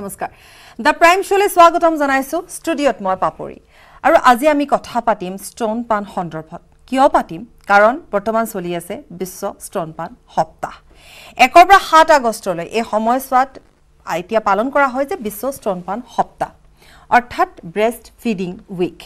নমস্কাৰ the prime শ্ব'লৈ স্বাগতম জনাইছোঁ ষ্টুডিঅ'ত মই পাপৰি আৰু আজি আমি কথা পাতিম স্তনপান সন্দৰ্ভত কিয় পাতিম কাৰণ বৰ্তমান চলি আছে বিশ্ব স্তনপান সপ্তাহ একৰ পৰা সাত আগষ্টলৈ এই সময়ছোৱাত এতিয়া পালন কৰা হয় যে বিশ্ব স্তনপান সপ্তাহ অৰ্থাৎ ব্ৰেষ্ট ফিডিং উইক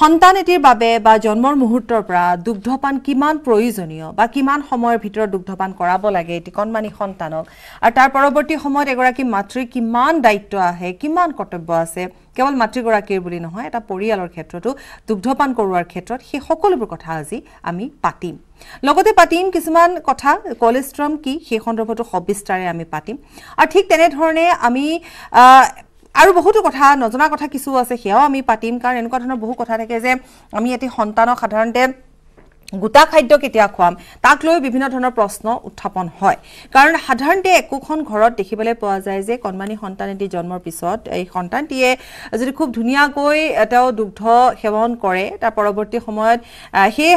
সন্তান এটিৰ বাবে বা জন্মৰ মুহূৰ্তৰ পৰা দুগ্ধপান কিমান প্ৰয়োজনীয় বা কিমান সময়ৰ ভিতৰত দুগ্ধপান কৰাব লাগে এটি কণমানি সন্তানক আৰু তাৰ পৰৱৰ্তী সময়ত এগৰাকী মাতৃ কিমান দায়িত্ব আহে কিমান কৰ্তব্য আছে কেৱল মাতৃগৰাকীৰ বুলি নহয় এটা পৰিয়ালৰ ক্ষেত্ৰতো দুগ্ধপান কৰোৱাৰ ক্ষেত্ৰত সেই সকলোবোৰ কথা আজি আমি পাতিম লগতে পাতিম কিছুমান কথা কলেষ্ট্ৰম কি সেই সন্দৰ্ভতো সবিস্তাৰে আমি পাতিম আৰু ঠিক তেনেধৰণে আমি আৰু বহুতো কথা নজনা কথা কিছু আছে সেয়াও আমি পাতিম কাৰণ এনেকুৱা ধৰণৰ বহু কথা থাকে যে আমি এটি সন্তানক সাধাৰণতে গোটা খাদ্য কেতিয়া খুৱাম তাক লৈ বিভিন্ন ধৰণৰ প্ৰশ্ন উত্থাপন হয় কাৰণ সাধাৰণতে একোখন ঘৰত দেখিবলৈ পোৱা যায় যে কণমানি সন্তান এটি জন্মৰ পিছত এই সন্তানটিয়ে যদি খুব ধুনীয়াকৈ তেওঁ দুগ্ধ সেৱন কৰে তাৰ পৰৱৰ্তী সময়ত সেই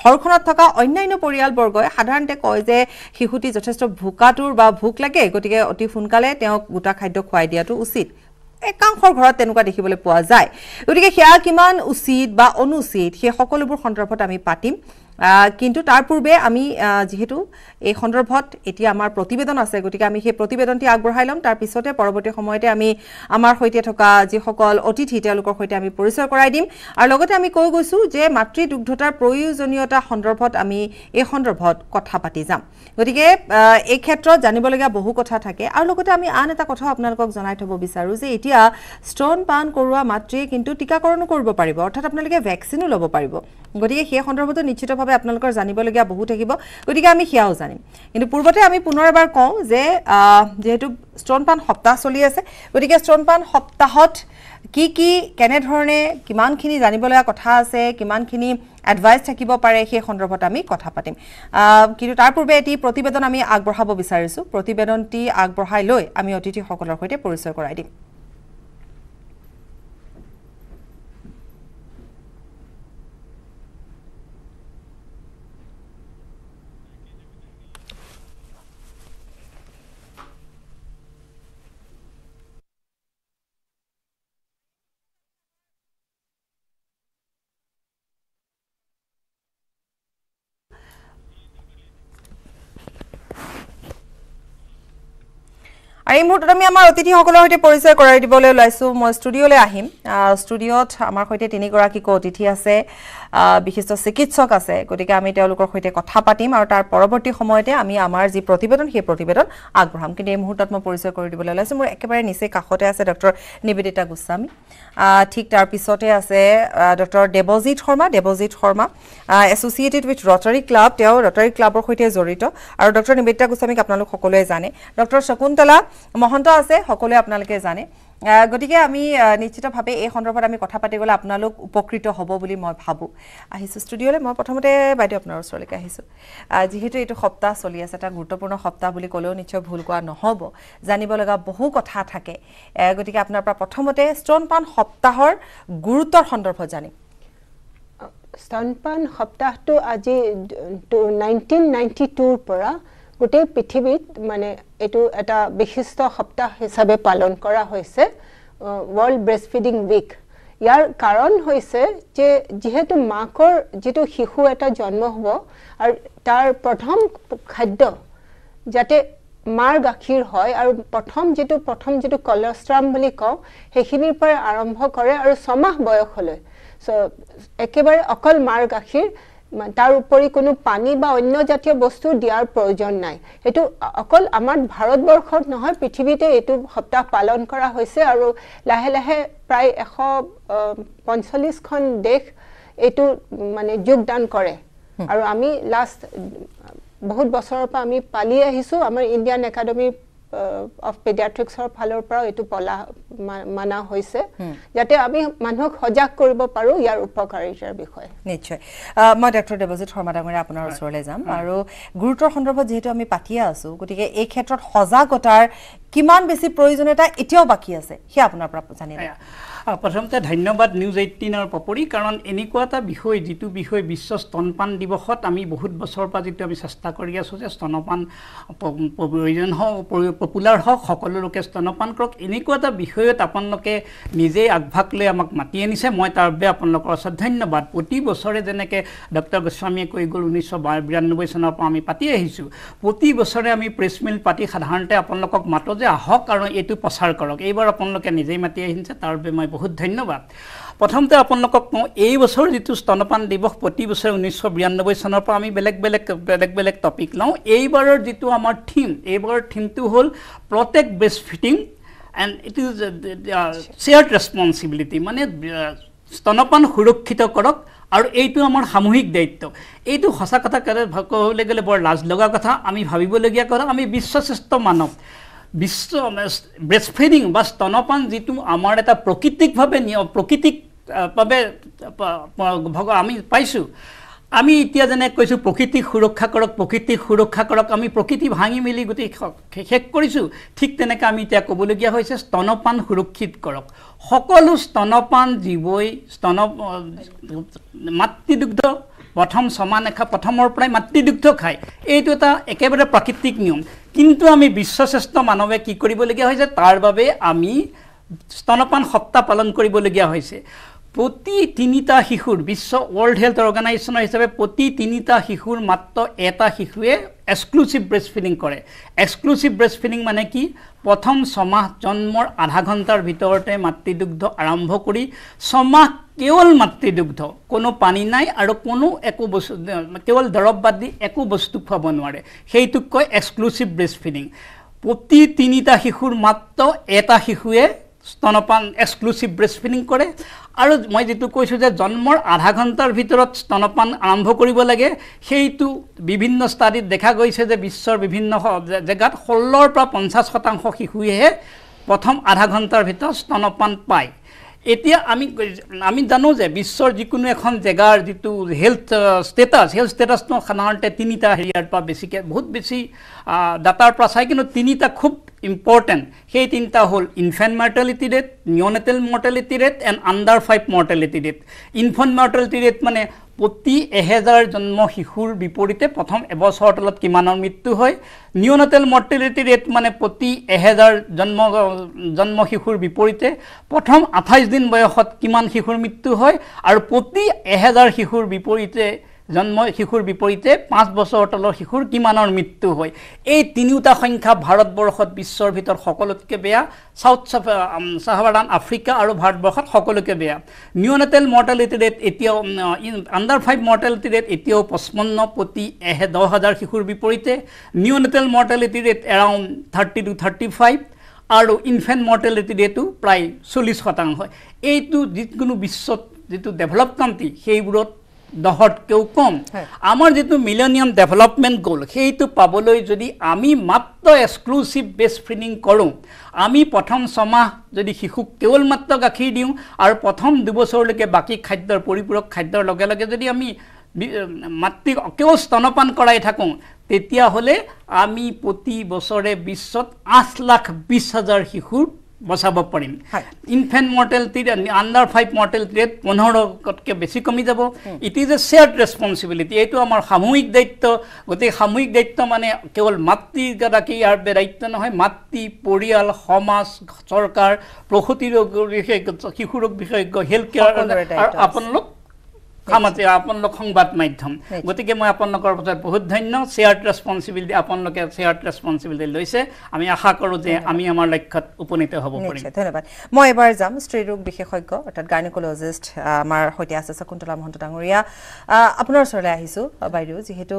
ঘৰখনত থকা অন্যান্য পৰিয়ালবৰ্গই সাধাৰণতে কয় যে শিশুটি যথেষ্ট ভোকাটোৰ বা ভোক লাগে গতিকে অতি সোনকালে তেওঁক গোটা খাদ্য খুৱাই দিয়াটো উচিত একাংশৰ ঘৰত তেনেকুৱা দেখিবলৈ পোৱা যায় গতিকে সেয়া কিমান উচিত বা অনুচিত সেই সকলোবোৰ সন্দৰ্ভত আমি পাতিম কিন্তু তাৰ পূৰ্বে আমি যিহেতু এই সন্দৰ্ভত এতিয়া আমাৰ প্ৰতিবেদন আছে গতিকে আমি সেই প্ৰতিবেদনটি আগবঢ়াই ল'ম তাৰপিছতে পৰৱৰ্তী সময়তে আমি আমাৰ সৈতে থকা যিসকল অতিথি তেওঁলোকৰ সৈতে আমি পৰিচয় কৰাই দিম আৰু লগতে আমি কৈ গৈছোঁ যে মাতৃ মাতৃদুগ্ধতাৰ প্ৰয়োজনীয়তা সন্দৰ্ভত আমি এই সন্দৰ্ভত কথা পাতি যাম গতিকে এই ক্ষেত্ৰত জানিবলগীয়া বহু কথা থাকে আৰু লগতে আমি আন এটা কথাও আপোনালোকক জনাই থ'ব বিচাৰোঁ যে এতিয়া স্তন পান কৰোৱা মাতৃয়ে কিন্তু টীকাকৰণো কৰিব পাৰিব অৰ্থাৎ আপোনালোকে ভেকচিনো ল'ব পাৰিব গতিকে সেই সন্দৰ্ভতো নিশ্চিতভাৱে বাবে আপোনালোকৰ জানিবলগীয়া বহুত থাকিব গতিকে আমি সেয়াও জানিম কিন্তু পূৰ্বতে আমি পুনৰ এবাৰ কওঁ যে যিহেতু পান সপ্তাহ চলি আছে গতিকে পান সপ্তাহত কি কি কেনেধৰণে কিমানখিনি জানিবলগীয়া কথা আছে কিমানখিনি এডভাইচ থাকিব পাৰে সেই সন্দৰ্ভত আমি কথা পাতিম কিন্তু তাৰ পূৰ্বে এটি প্ৰতিবেদন আমি আগবঢ়াব বিচাৰিছোঁ প্ৰতিবেদনটি আগবঢ়াই লৈ আমি অতিথিসকলৰ সৈতে পৰিচয় কৰাই দিম এই মুহূৰ্তত আমি আমাৰ অতিথিসকলৰ সৈতে পৰিচয় কৰাই দিবলৈ ওলাইছোঁ মই ষ্টুডিঅ'লৈ আহিম ষ্টুডিঅ'ত আমাৰ সৈতে তিনিগৰাকীকো অতিথি আছে বিশিষ্ট চিকিৎসক আছে গতিকে আমি তেওঁলোকৰ সৈতে কথা পাতিম আৰু তাৰ পৰৱৰ্তী সময়তে আমি আমাৰ যি প্ৰতিবেদন সেই প্ৰতিবেদন আগবঢ়াম কিন্তু এই মুহূৰ্তত মই পৰিচয় কৰি দিবলৈ ওলাইছোঁ মোৰ একেবাৰে নিচেই কাষতে আছে ডক্টৰ নিবেদিতা গোস্বামী ঠিক তাৰপিছতে আছে doctor Debajit Sharma Debajit Sharma associated with Rotary club তেওঁ ৰটাৰী ক্লাবৰ সৈতে জড়িত আৰু ডক্টৰ নিবেদিতা গোস্বামীক আপোনালোক সকলোৱে জানে ডক্টৰ শকুন্তলা মহন্ত আছে সকলোৱে আপোনালোকে জানে গতিকে আমি নিশ্চিতভাৱে এই সন্দৰ্ভত আমি কথা পাতি গ'লে আপোনালোক উপকৃত হ'ব বুলি মই ভাবোঁ আহিছোঁ ষ্টুডিঅ'লৈ মই প্ৰথমতে বাইদেউ আপোনাৰ ওচৰলৈকে আহিছোঁ যিহেতু এইটো সপ্তাহ চলি আছে এটা গুৰুত্বপূৰ্ণ সপ্তাহ বুলি ক'লেও নিশ্চয় ভুল কোৱা নহ'ব জানিব লগা বহু কথা থাকে গতিকে আপোনাৰ পৰা প্ৰথমতে স্তনপান সপ্তাহৰ গুৰুত্বৰ সন্দৰ্ভত জানিম পান সপ্তাহটো আজি নাইনটিন নাইণ্টি টুৰ পৰা গোটেই পৃথিৱীত মানে এইটো এটা বিশিষ্ট সপ্তাহ হিচাপে পালন কৰা হৈছে ৱৰ্ল্ড ব্ৰেষ্ট ফিডিং উইক ইয়াৰ কাৰণ হৈছে যে যিহেতু মাকৰ যিটো শিশু এটা জন্ম হ'ব আৰু তাৰ প্ৰথম খাদ্য যাতে মাৰ গাখীৰ হয় আৰু প্ৰথম যিটো প্ৰথম যিটো কলেষ্ট্ৰাম বুলি কওঁ সেইখিনিৰ পৰা আৰম্ভ কৰে আৰু ছমাহ বয়সলৈ চ' একেবাৰে অকল মাৰ গাখীৰ তাৰ উপৰি কোনো পানী বা অন্য জাতীয় বস্তু দিয়াৰ প্ৰয়োজন নাই এইটো অকল আমাৰ ভাৰতবৰ্ষত নহয় পৃথিৱীতে এইটো সপ্তাহ পালন কৰা হৈছে আৰু লাহে লাহে প্ৰায় এশ পঞ্চল্লিছখন দেশ এইটো মানে যোগদান কৰে আৰু আমি লাষ্ট বহুত বছৰৰ পৰা আমি পালি আহিছোঁ আমাৰ ইণ্ডিয়ান একাডেমীৰ অফ পেডিয়াট্ৰিক্সৰ ফালৰ পৰাও এইটো পলা মানা হৈছে যাতে আমি মানুহক সজাগ কৰিব পাৰোঁ ইয়াৰ উপকাৰিতাৰ বিষয়ে নিশ্চয় মই ডক্টৰ দেৱজিৎ শৰ্মা ডাঙৰীয়া আপোনাৰ ওচৰলৈ যাম আৰু গুৰুত্বৰ সন্দৰ্ভত যিহেতু আমি পাতিয়ে আছোঁ গতিকে এই ক্ষেত্ৰত সজাগতাৰ কিমান বেছি প্ৰয়োজনীয়তা এতিয়াও বাকী আছে সেয়া আপোনাৰ পৰা জানিলে প্ৰথমতে ধন্যবাদ নিউজ এইটিনৰ পপৰি কাৰণ এনেকুৱা এটা বিষয় যিটো বিষয় বিশ্ব স্তনপান দিৱসত আমি বহুত বছৰৰ পৰা যিটো আমি চেষ্টা কৰি আছোঁ যে স্তনপান প্ৰয়োজন হওক পপুলাৰ হওক সকলো লোকে স্তনপান কৰক এনেকুৱা এটা বিষয়ত আপোনালোকে নিজেই আগভাগ লৈ আমাক মাতি আনিছে মই তাৰ বাবে আপোনালোকৰ ওচৰত ধন্যবাদ প্ৰতি বছৰে যেনেকৈ ডক্টৰ গোস্বামীয়ে কৈ গ'ল ঊনৈছশ বিৰান্নব্বৈ চনৰ পৰা আমি পাতি আহিছোঁ প্ৰতি বছৰে আমি প্ৰেছ মিল পাতি সাধাৰণতে আপোনালোকক মাতোঁ যে আহক আৰু এইটো প্ৰচাৰ কৰক এইবাৰ আপোনালোকে নিজেই মাতি আহিছে তাৰ বাবে মই বহুত ধন্যবাদ প্ৰথমতে আপোনালোকক কওঁ এই বছৰ যিটো স্তনপান দিৱস প্ৰতি বছৰে ঊনৈছশ বিৰান্নব্বৈ চনৰ পৰা আমি বেলেগ বেলেগ বেলেগ বেলেগ টপিক লওঁ এইবাৰৰ যিটো আমাৰ থিম এইবাৰৰ থিমটো হ'ল protect breast feeding and it is shared responsibility মানে uh, স্তনপান সুৰক্ষিত কৰক আৰু এইটো আমাৰ সামূহিক দায়িত্ব এইটো সঁচা কথা ক'বলৈ গ'লে বৰ লাজ লগা কথা আমি ভাবিবলগীয়া কথা আমি বিশ্বশ্ৰেষ্ঠ মানৱ বিশ্ব ব্ৰেষ্টফিডিং বা স্তনপান যিটো আমাৰ এটা প্ৰকৃতিকভাৱে প্ৰকৃতিকভাৱে আমি পাইছোঁ আমি এতিয়া যেনে কৈছোঁ প্ৰকৃতিক সুৰক্ষা কৰক প্ৰকৃতিক সুৰক্ষা কৰক আমি প্ৰকৃতি ভাঙি মেলি গোটেই শেষ কৰিছোঁ ঠিক তেনেকৈ আমি এতিয়া ক'বলগীয়া হৈছে স্তনপান সুৰক্ষিত কৰক সকলো স্তনপান জীৱই স্তন মাতৃদুগ্ধ প্ৰথম ছমান এষা প্ৰথমৰ পৰাই মাতৃদুগ্ধ খায় এইটো এটা একেবাৰে প্ৰাকৃতিক নিয়ম কিন্তু আমি বিশ্বশ্ৰেষ্ঠ মানৱে কি কৰিবলগীয়া হৈছে তাৰ বাবে আমি স্তনপান সপ্তাহ পালন কৰিবলগীয়া হৈছে প্ৰতি তিনিটা শিশুৰ বিশ্ব ৱৰ্ল্ড হেল্থ অৰ্গেনাইজেশ্যনৰ হিচাপে প্ৰতি তিনিটা শিশুৰ মাত্ৰ এটা শিশুৱে এক্সক্লুচিভ ব্ৰেষ্ট ফিডিং কৰে এক্সক্লুচিভ ব্ৰেষ্ট ফিডিং মানে কি প্ৰথম ছমাহ জন্মৰ আধা ঘণ্টাৰ ভিতৰতে মাতৃদুগ্ধ আৰম্ভ কৰি ছমাহ কেৱল মাতৃদুগ্ধ কোনো পানী নাই আৰু কোনো একো বস্তু কেৱল দৰৱ বাদ দি একো বস্তু খুৱাব নোৱাৰে সেইটোক কয় এক্সক্লুচিভ ব্ৰেষ্ট ফিডিং প্ৰতি তিনিটা শিশুৰ মাত্ৰ এটা শিশুৱে স্তনপান এক্সক্লুচিভ ব্ৰেষ্টফিডিং কৰে আৰু মই যিটো কৈছোঁ যে জন্মৰ আধা ঘণ্টাৰ ভিতৰত স্তনপান আৰম্ভ কৰিব লাগে সেইটো বিভিন্ন ষ্টাডিত দেখা গৈছে যে বিশ্বৰ বিভিন্ন জেগাত ষোল্লৰ পৰা পঞ্চাছ শতাংশ শিশুৱেহে প্ৰথম আধা ঘণ্টাৰ ভিতৰত স্তনপান পায় এতিয়া আমি আমি জানো যে বিশ্বৰ যিকোনো এখন জেগাৰ যিটো হেলথ ষ্টেটাছ হেলথ ষ্টেটাছটো সাধাৰণতে তিনিটা হেৰিয়াৰ পৰা বেছিকৈ বহুত বেছি ডাটাৰ পৰা চাই কিন্তু তিনিটা খুব ইম্পৰ্টেণ্ট সেই তিনিটা হ'ল infant mortality rate neonatal mortality rate and under five mortality rate infant mortality rate মানে প্ৰতি এহেজাৰ জন্ম শিশুৰ বিপৰীতে প্ৰথম এবছৰৰ তলত কিমানৰ মৃত্যু হয় নিউনাটেল মৰ্টেলিটি ৰেট মানে প্ৰতি এহেজাৰ জন্ম জন্ম শিশুৰ বিপৰীতে প্ৰথম আঠাইছ দিন বয়সত কিমান শিশুৰ মৃত্যু হয় আৰু প্ৰতি এহেজাৰ শিশুৰ বিপৰীতে জন্ম শিশুৰ বিপৰীতে পাঁচ বছৰ তলৰ শিশুৰ কিমানৰ মৃত্যু হয় এই তিনিওটা সংখ্যা ভাৰতবৰ্ষত বিশ্বৰ ভিতৰত সকলোতকৈ বেয়া চাউথ চাহাবাৰ্ণ আফ্ৰিকা আৰু ভাৰতবৰ্ষত সকলোকে বেয়া নিউনেটেল মৰ্টেলিটি ৰেট এতিয়াও আণ্ডাৰ ফাইভ মৰ্টেলিটি ৰেট এতিয়াও পঁচপন্ন প্ৰতি এহে দহ হাজাৰ শিশুৰ বিপৰীতে neonatal mortality rate around thirty two thirty five আৰু ইনফেণ্ট মৰ্টেলিটি ৰেটো প্ৰায় চল্লিছ শতাংশ এইটো যিকোনো বিশ্বত যিটো ডেভেলপ কাণ্ট্ৰি সেইবোৰত দহতকৈও কম আমাৰ যিটো মিলেনিয়াম ডেভেলপমেণ্ট গ'ল সেইটো পাবলৈ যদি আমি মাত্ৰ এক্সক্লুচিভ বেষ্ট ফিডিং কৰোঁ আমি প্ৰথম ছমাহ যদি শিশুক কেৱল মাত্ৰ গাখীৰ দিওঁ আৰু প্ৰথম দুবছৰলৈকে বাকী খাদ্যৰ পৰিপূৰক খাদ্যৰ লগে লগে যদি আমি মাতৃক অকেও স্তনপান কৰাই থাকোঁ তেতিয়াহ'লে আমি প্ৰতি বছৰে বিশ্বত আঠ লাখ বিছ হাজাৰ শিশুৰ বচাব পাৰিম ইনফেণ্ট মৰ্টেলিটিৰ আণ্ডাৰ ফাইভ মৰ্টেলিটিৰ পোন্ধৰকতকৈ বেছি কমি যাব it is a shared responsibility এইটো আমাৰ সামূহিক দায়িত্ব গতিকে সামূহিক দায়িত্ব মানে কেৱল মাতৃগৰাকী ইয়াৰ দায়িত্ব নহয় মাতৃ পৰিয়াল সমাজ চৰকাৰ প্ৰসূতি ৰোগ বিশেষজ্ঞ শিশুৰোগ বিশেষজ্ঞ হেল্থ কেয়াৰ আপোনালোক কামতে আপোনালোক সংবাদ মাধ্যম গতিকে মই আপোনালোকৰ পাছত বহুত ধন্য শ্বেয়াৰ্ড ৰেছপনচিবিলিটি আপোনালোকে শ্বেয়াৰ্ড ৰেছপনচিবিলিটি লৈছে আমি আশা কৰোঁ যে আমি আমাৰ লক্ষ্যত উপনীত হ'ব পাৰিম ধন্যবাদ মই এবাৰ যাম স্ত্ৰীৰোগ বিশেষজ্ঞ অৰ্থাৎ গাইনিকলজিষ্ট আমাৰ সৈতে আছে শকুন্তলা মহন্ত ডাঙৰীয়া আপোনাৰ ওচৰলৈ আহিছোঁ বাইদেউ যিহেতু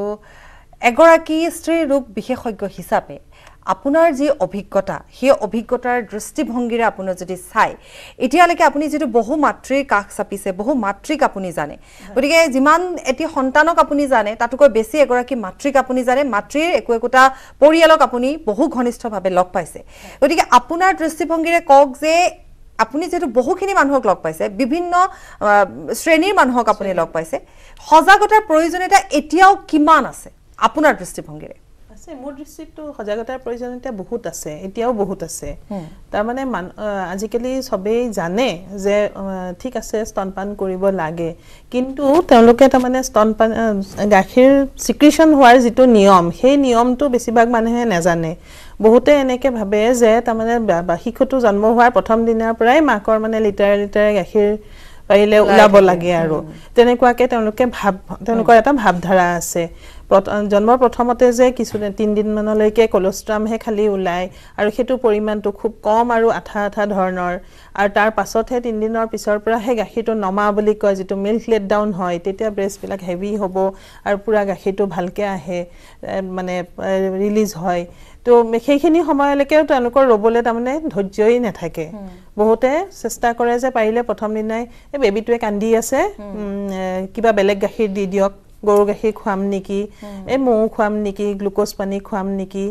এগৰাকী স্ত্ৰী ৰোগ বিশেষজ্ঞ হিচাপে আপোনাৰ যি অভিজ্ঞতা সেই অভিজ্ঞতাৰ দৃষ্টিভংগীৰে আপোনাৰ যদি চাই এতিয়ালৈকে আপুনি যিটো বহু মাতৃৰ কাষ চাপিছে বহু মাতৃক আপুনি জানে গতিকে যিমান এটি সন্তানক আপুনি জানে তাতোকৈ বেছি এগৰাকী মাতৃক আপুনি জানে মাতৃৰ একো একোটা পৰিয়ালক আপুনি বহু ঘনিষ্ঠভাৱে লগ পাইছে গতিকে আপোনাৰ দৃষ্টিভংগীৰে কওক যে আপুনি যিহেতু বহুখিনি মানুহক লগ পাইছে বিভিন্ন শ্ৰেণীৰ মানুহক আপুনি লগ পাইছে সজাগতাৰ প্ৰয়োজনীয়তা এতিয়াও কিমান আছে আপোনাৰ দৃষ্টিভংগীৰে আছে মোৰ দৃষ্টিততো সজাগতাৰ প্ৰয়োজনীয়তা বহুত আছে এতিয়াও বহুত আছে তাৰমানে মানুহ আজিকালি চবেই জানে যে ঠিক আছে স্তনপান কৰিব লাগে কিন্তু তেওঁলোকে তাৰমানে স্তনপান গাখীৰ চিক্ৰিশ্যন হোৱাৰ যিটো নিয়ম সেই নিয়মটো বেছিভাগ মানুহে নাজানে বহুতে এনেকৈ ভাবে যে তাৰমানে শিশুটো জন্ম হোৱাৰ প্ৰথম দিনাৰ পৰাই মাকৰ মানে লিটাৰে লিটাৰে গাখীৰ পাৰিলে ওলাব লাগে আৰু তেনেকুৱাকৈ তেওঁলোকে ভাৱ তেওঁলোকৰ এটা ভাৱ ধাৰা আছে জন্ম প্ৰথমতে যে কিছু তিনিদিনমানলৈকে কলষ্ট্ৰামহে খালি ওলায় আৰু সেইটো পৰিমাণটো খুব কম আৰু আঠা আঠা ধৰণৰ আৰু তাৰ পাছতহে তিনিদিনৰ পিছৰ পৰাহে গাখীৰটো নমা বুলি কয় যিটো মিল্ক লেট ডাউন হয় তেতিয়া ব্ৰেষ্টবিলাক হেভি হ'ব আৰু পূৰা গাখীৰটো ভালকৈ আহে মানে ৰিলিজ হয় তো সেইখিনি সময়লৈকেও তেওঁলোকৰ ৰ'বলৈ তাৰমানে ধৈৰ্যই নাথাকে বহুতে চেষ্টা কৰে যে পাৰিলে প্ৰথম দিনাই এই বেবীটোৱে কান্দি আছে কিবা বেলেগ গাখীৰ দি দিয়ক গৰু গাখীৰ খুৱাম নেকি এই মৌ খোৱাম নেকি গ্লুক'জ পানী খুৱাম নেকি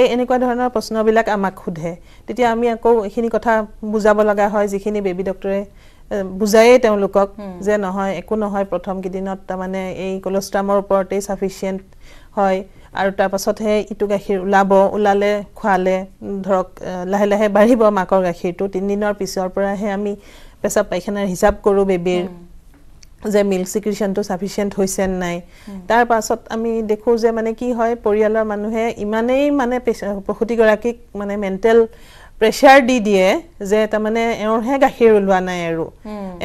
এই এনেকুৱা ধৰণৰ প্ৰশ্নবিলাক আমাক সোধে তেতিয়া আমি আকৌ এইখিনি কথা বুজাব লগা হয় যিখিনি বেবী ডক্টৰে বুজায়েই তেওঁলোকক যে নহয় একো নহয় প্ৰথম কেইদিনত তাৰমানে এই কলেষ্ট্ৰামৰ ওপৰতেই চাফিচিয়েণ্ট হয় আৰু তাৰপাছতহে ইটো গাখীৰ ওলাব ওলালে খোৱালে ধৰক লাহে লাহে বাঢ়িব মাকৰ গাখীৰটো তিনিদিনৰ পিছৰ পৰাহে আমি পেচাব পায়খানাৰ হিচাপ কৰোঁ বেবীৰ যে মিল্ক চিকিউৰিশ্যনটো চাফিচিয়েণ্ট হৈছে নাই তাৰ পাছত আমি দেখোঁ যে মানে কি হয় পৰিয়ালৰ মানুহে ইমানেই মানে প্ৰসূতিগৰাকীক মানে মেণ্টেল প্ৰেছাৰ দি দিয়ে যে তাৰমানে এওঁৰহে গাখীৰ ওলোৱা নাই আৰু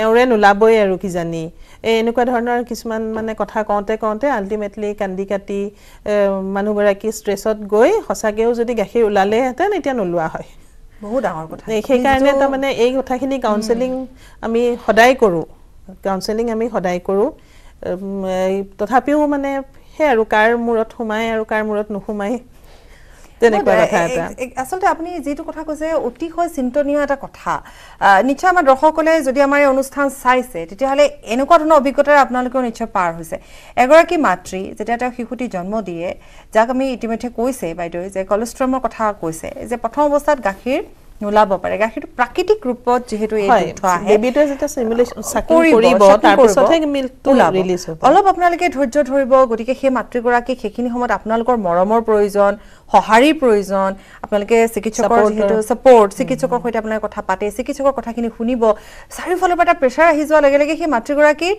এওঁৰে নোলাবই আৰু কিজানি এই এনেকুৱা ধৰণৰ কিছুমান মানে কথা কওঁতে কওঁতে আল্টিমেটলি কান্দি কাটি মানুহগৰাকী ষ্ট্ৰেছত গৈ সঁচাকৈও যদি গাখীৰ ওলালেহেঁতেন এতিয়া নোলোৱা হয় বহুত ডাঙৰ কথা সেইকাৰণে তাৰমানে এই কথাখিনি কাউন্সেলিং আমি সদায় কৰোঁ কাউন্সেলিং আমি সদায় কৰোঁ তথাপিও মানে সেই আৰু কাৰ মূৰত সোমায় আৰু কাৰ মূৰত নোসোমায় আচলতে আপুনি যিটো কথা কৈছে অতিশয় চিন্তনীয় এটা কথা নিশ্চয় আমাৰ দৰ্শকসকলে যদি আমাৰ এই অনুষ্ঠান চাইছে তেতিয়াহ'লে এনেকুৱা ধৰণৰ অভিজ্ঞতাৰে আপোনালোকেও নিশ্চয় পাৰ হৈছে এগৰাকী মাতৃ যেতিয়া তেওঁ শিশুটি জন্ম দিয়ে যাক আমি ইতিমধ্যে কৈছে বাইদেউ যে কলেষ্ট্ৰমৰ কথা কৈছে যে প্ৰথম অৱস্থাত গাখীৰ নোলাব পাৰে গাখীৰটো প্ৰাকৃতিক ৰূপত যিহেতু অলপ আপোনালোকে ধৈৰ্য ধৰিব গতিকে সেই মাতৃগৰাকীক সেইখিনি সময়ত আপোনালোকৰ মৰমৰ প্ৰয়োজন সঁহাৰিৰ প্ৰয়োজন আপোনালোকে চিকিৎসকৰ যিহেতু ছাপৰ্ট চিকিৎসকৰ সৈতে আপোনালোকে কথা পাতে চিকিৎসকৰ কথাখিনি শুনিব চাৰিওফালৰ পৰা এটা প্ৰেচাৰ আহি যোৱাৰ লগে লগে সেই মাতৃগৰাকীৰ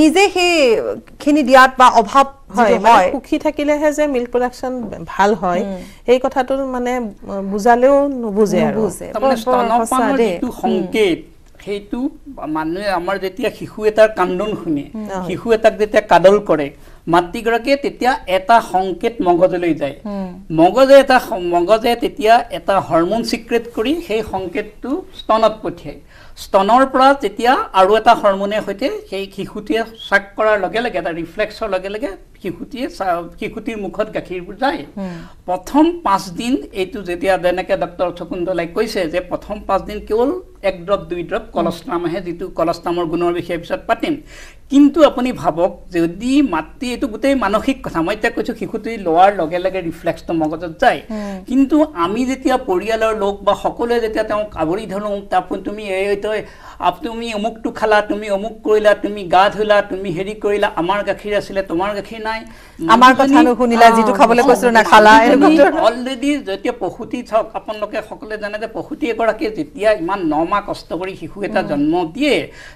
নিজে সেইখিনি দিয়াত বা অভাৱ হয় সুখী থাকিলেহে যে মিল্ক প্ৰডাকশ্যন ভাল হয় সেই কথাটো মানে বুজালেও নুবুজে সেইটো মানুহে আমাৰ যেতিয়া শিশু এটাৰ কান্দোন শুনে শিশু এটাক যেতিয়া কাদল কৰে মাতৃগৰাকীয়ে তেতিয়া এটা সংকেত মগজলৈ যায় মগজে এটা মগজে তেতিয়া এটা হৰমোন চিক্ৰেট কৰি সেই সংকেতটো স্তনত পঠিয়ায় স্তনৰ পৰা যেতিয়া আৰু এটা হৰমনে সৈতে সেই শিশুটিয়ে চাক কৰাৰ লগে লগে এটা ৰিফ্লেক্সৰ লগে লগে শিশুটিয়ে শিশুটিৰ মুখত গাখীৰ যায় প্ৰথম পাঁচদিন এইটো যেতিয়া যেনেকৈ ডক্টৰ শকুন্তলাই কৈছে যে প্ৰথম পাঁচদিন কেৱল এক ড্ৰপ দুই ড্ৰপ কলষ্ট্ৰাম আহে যিটো কলষ্ট্ৰামৰ গুণৰ বিষয়ে পিছত পাতিম কিন্তু আপুনি ভাবক যদি মাতৃ এইটো গোটেই মানসিক কথা মই এতিয়া কৈছোঁ শিশুটি লোৱাৰ লগে লগে ৰিফ্লেক্সটো মগজত যায় কিন্তু আমি যেতিয়া পৰিয়ালৰ লোক বা সকলোৱে যেতিয়া তেওঁক আৱৰি ধৰোঁ তাৰ তুমি এই তই তুমি অমুকটো খালা তুমি অমুক কৰিলা তুমি গা ধুলা তুমি হেৰি কৰিলা আমাৰ গাখীৰ আছিলে তোমাৰ গাখীৰ নাই আমাৰ কথা শুনিলা যিটো খাবলৈ কৈছিলো নাখালা অলৰেডি যেতিয়া প্ৰসূতি হওক আপোনালোকে সকলোৱে জানে যে প্ৰসূতি এগৰাকীয়ে যেতিয়া ইমান ন মাহ কষ্ট কৰি শিশু এটা জন্ম দিয়ে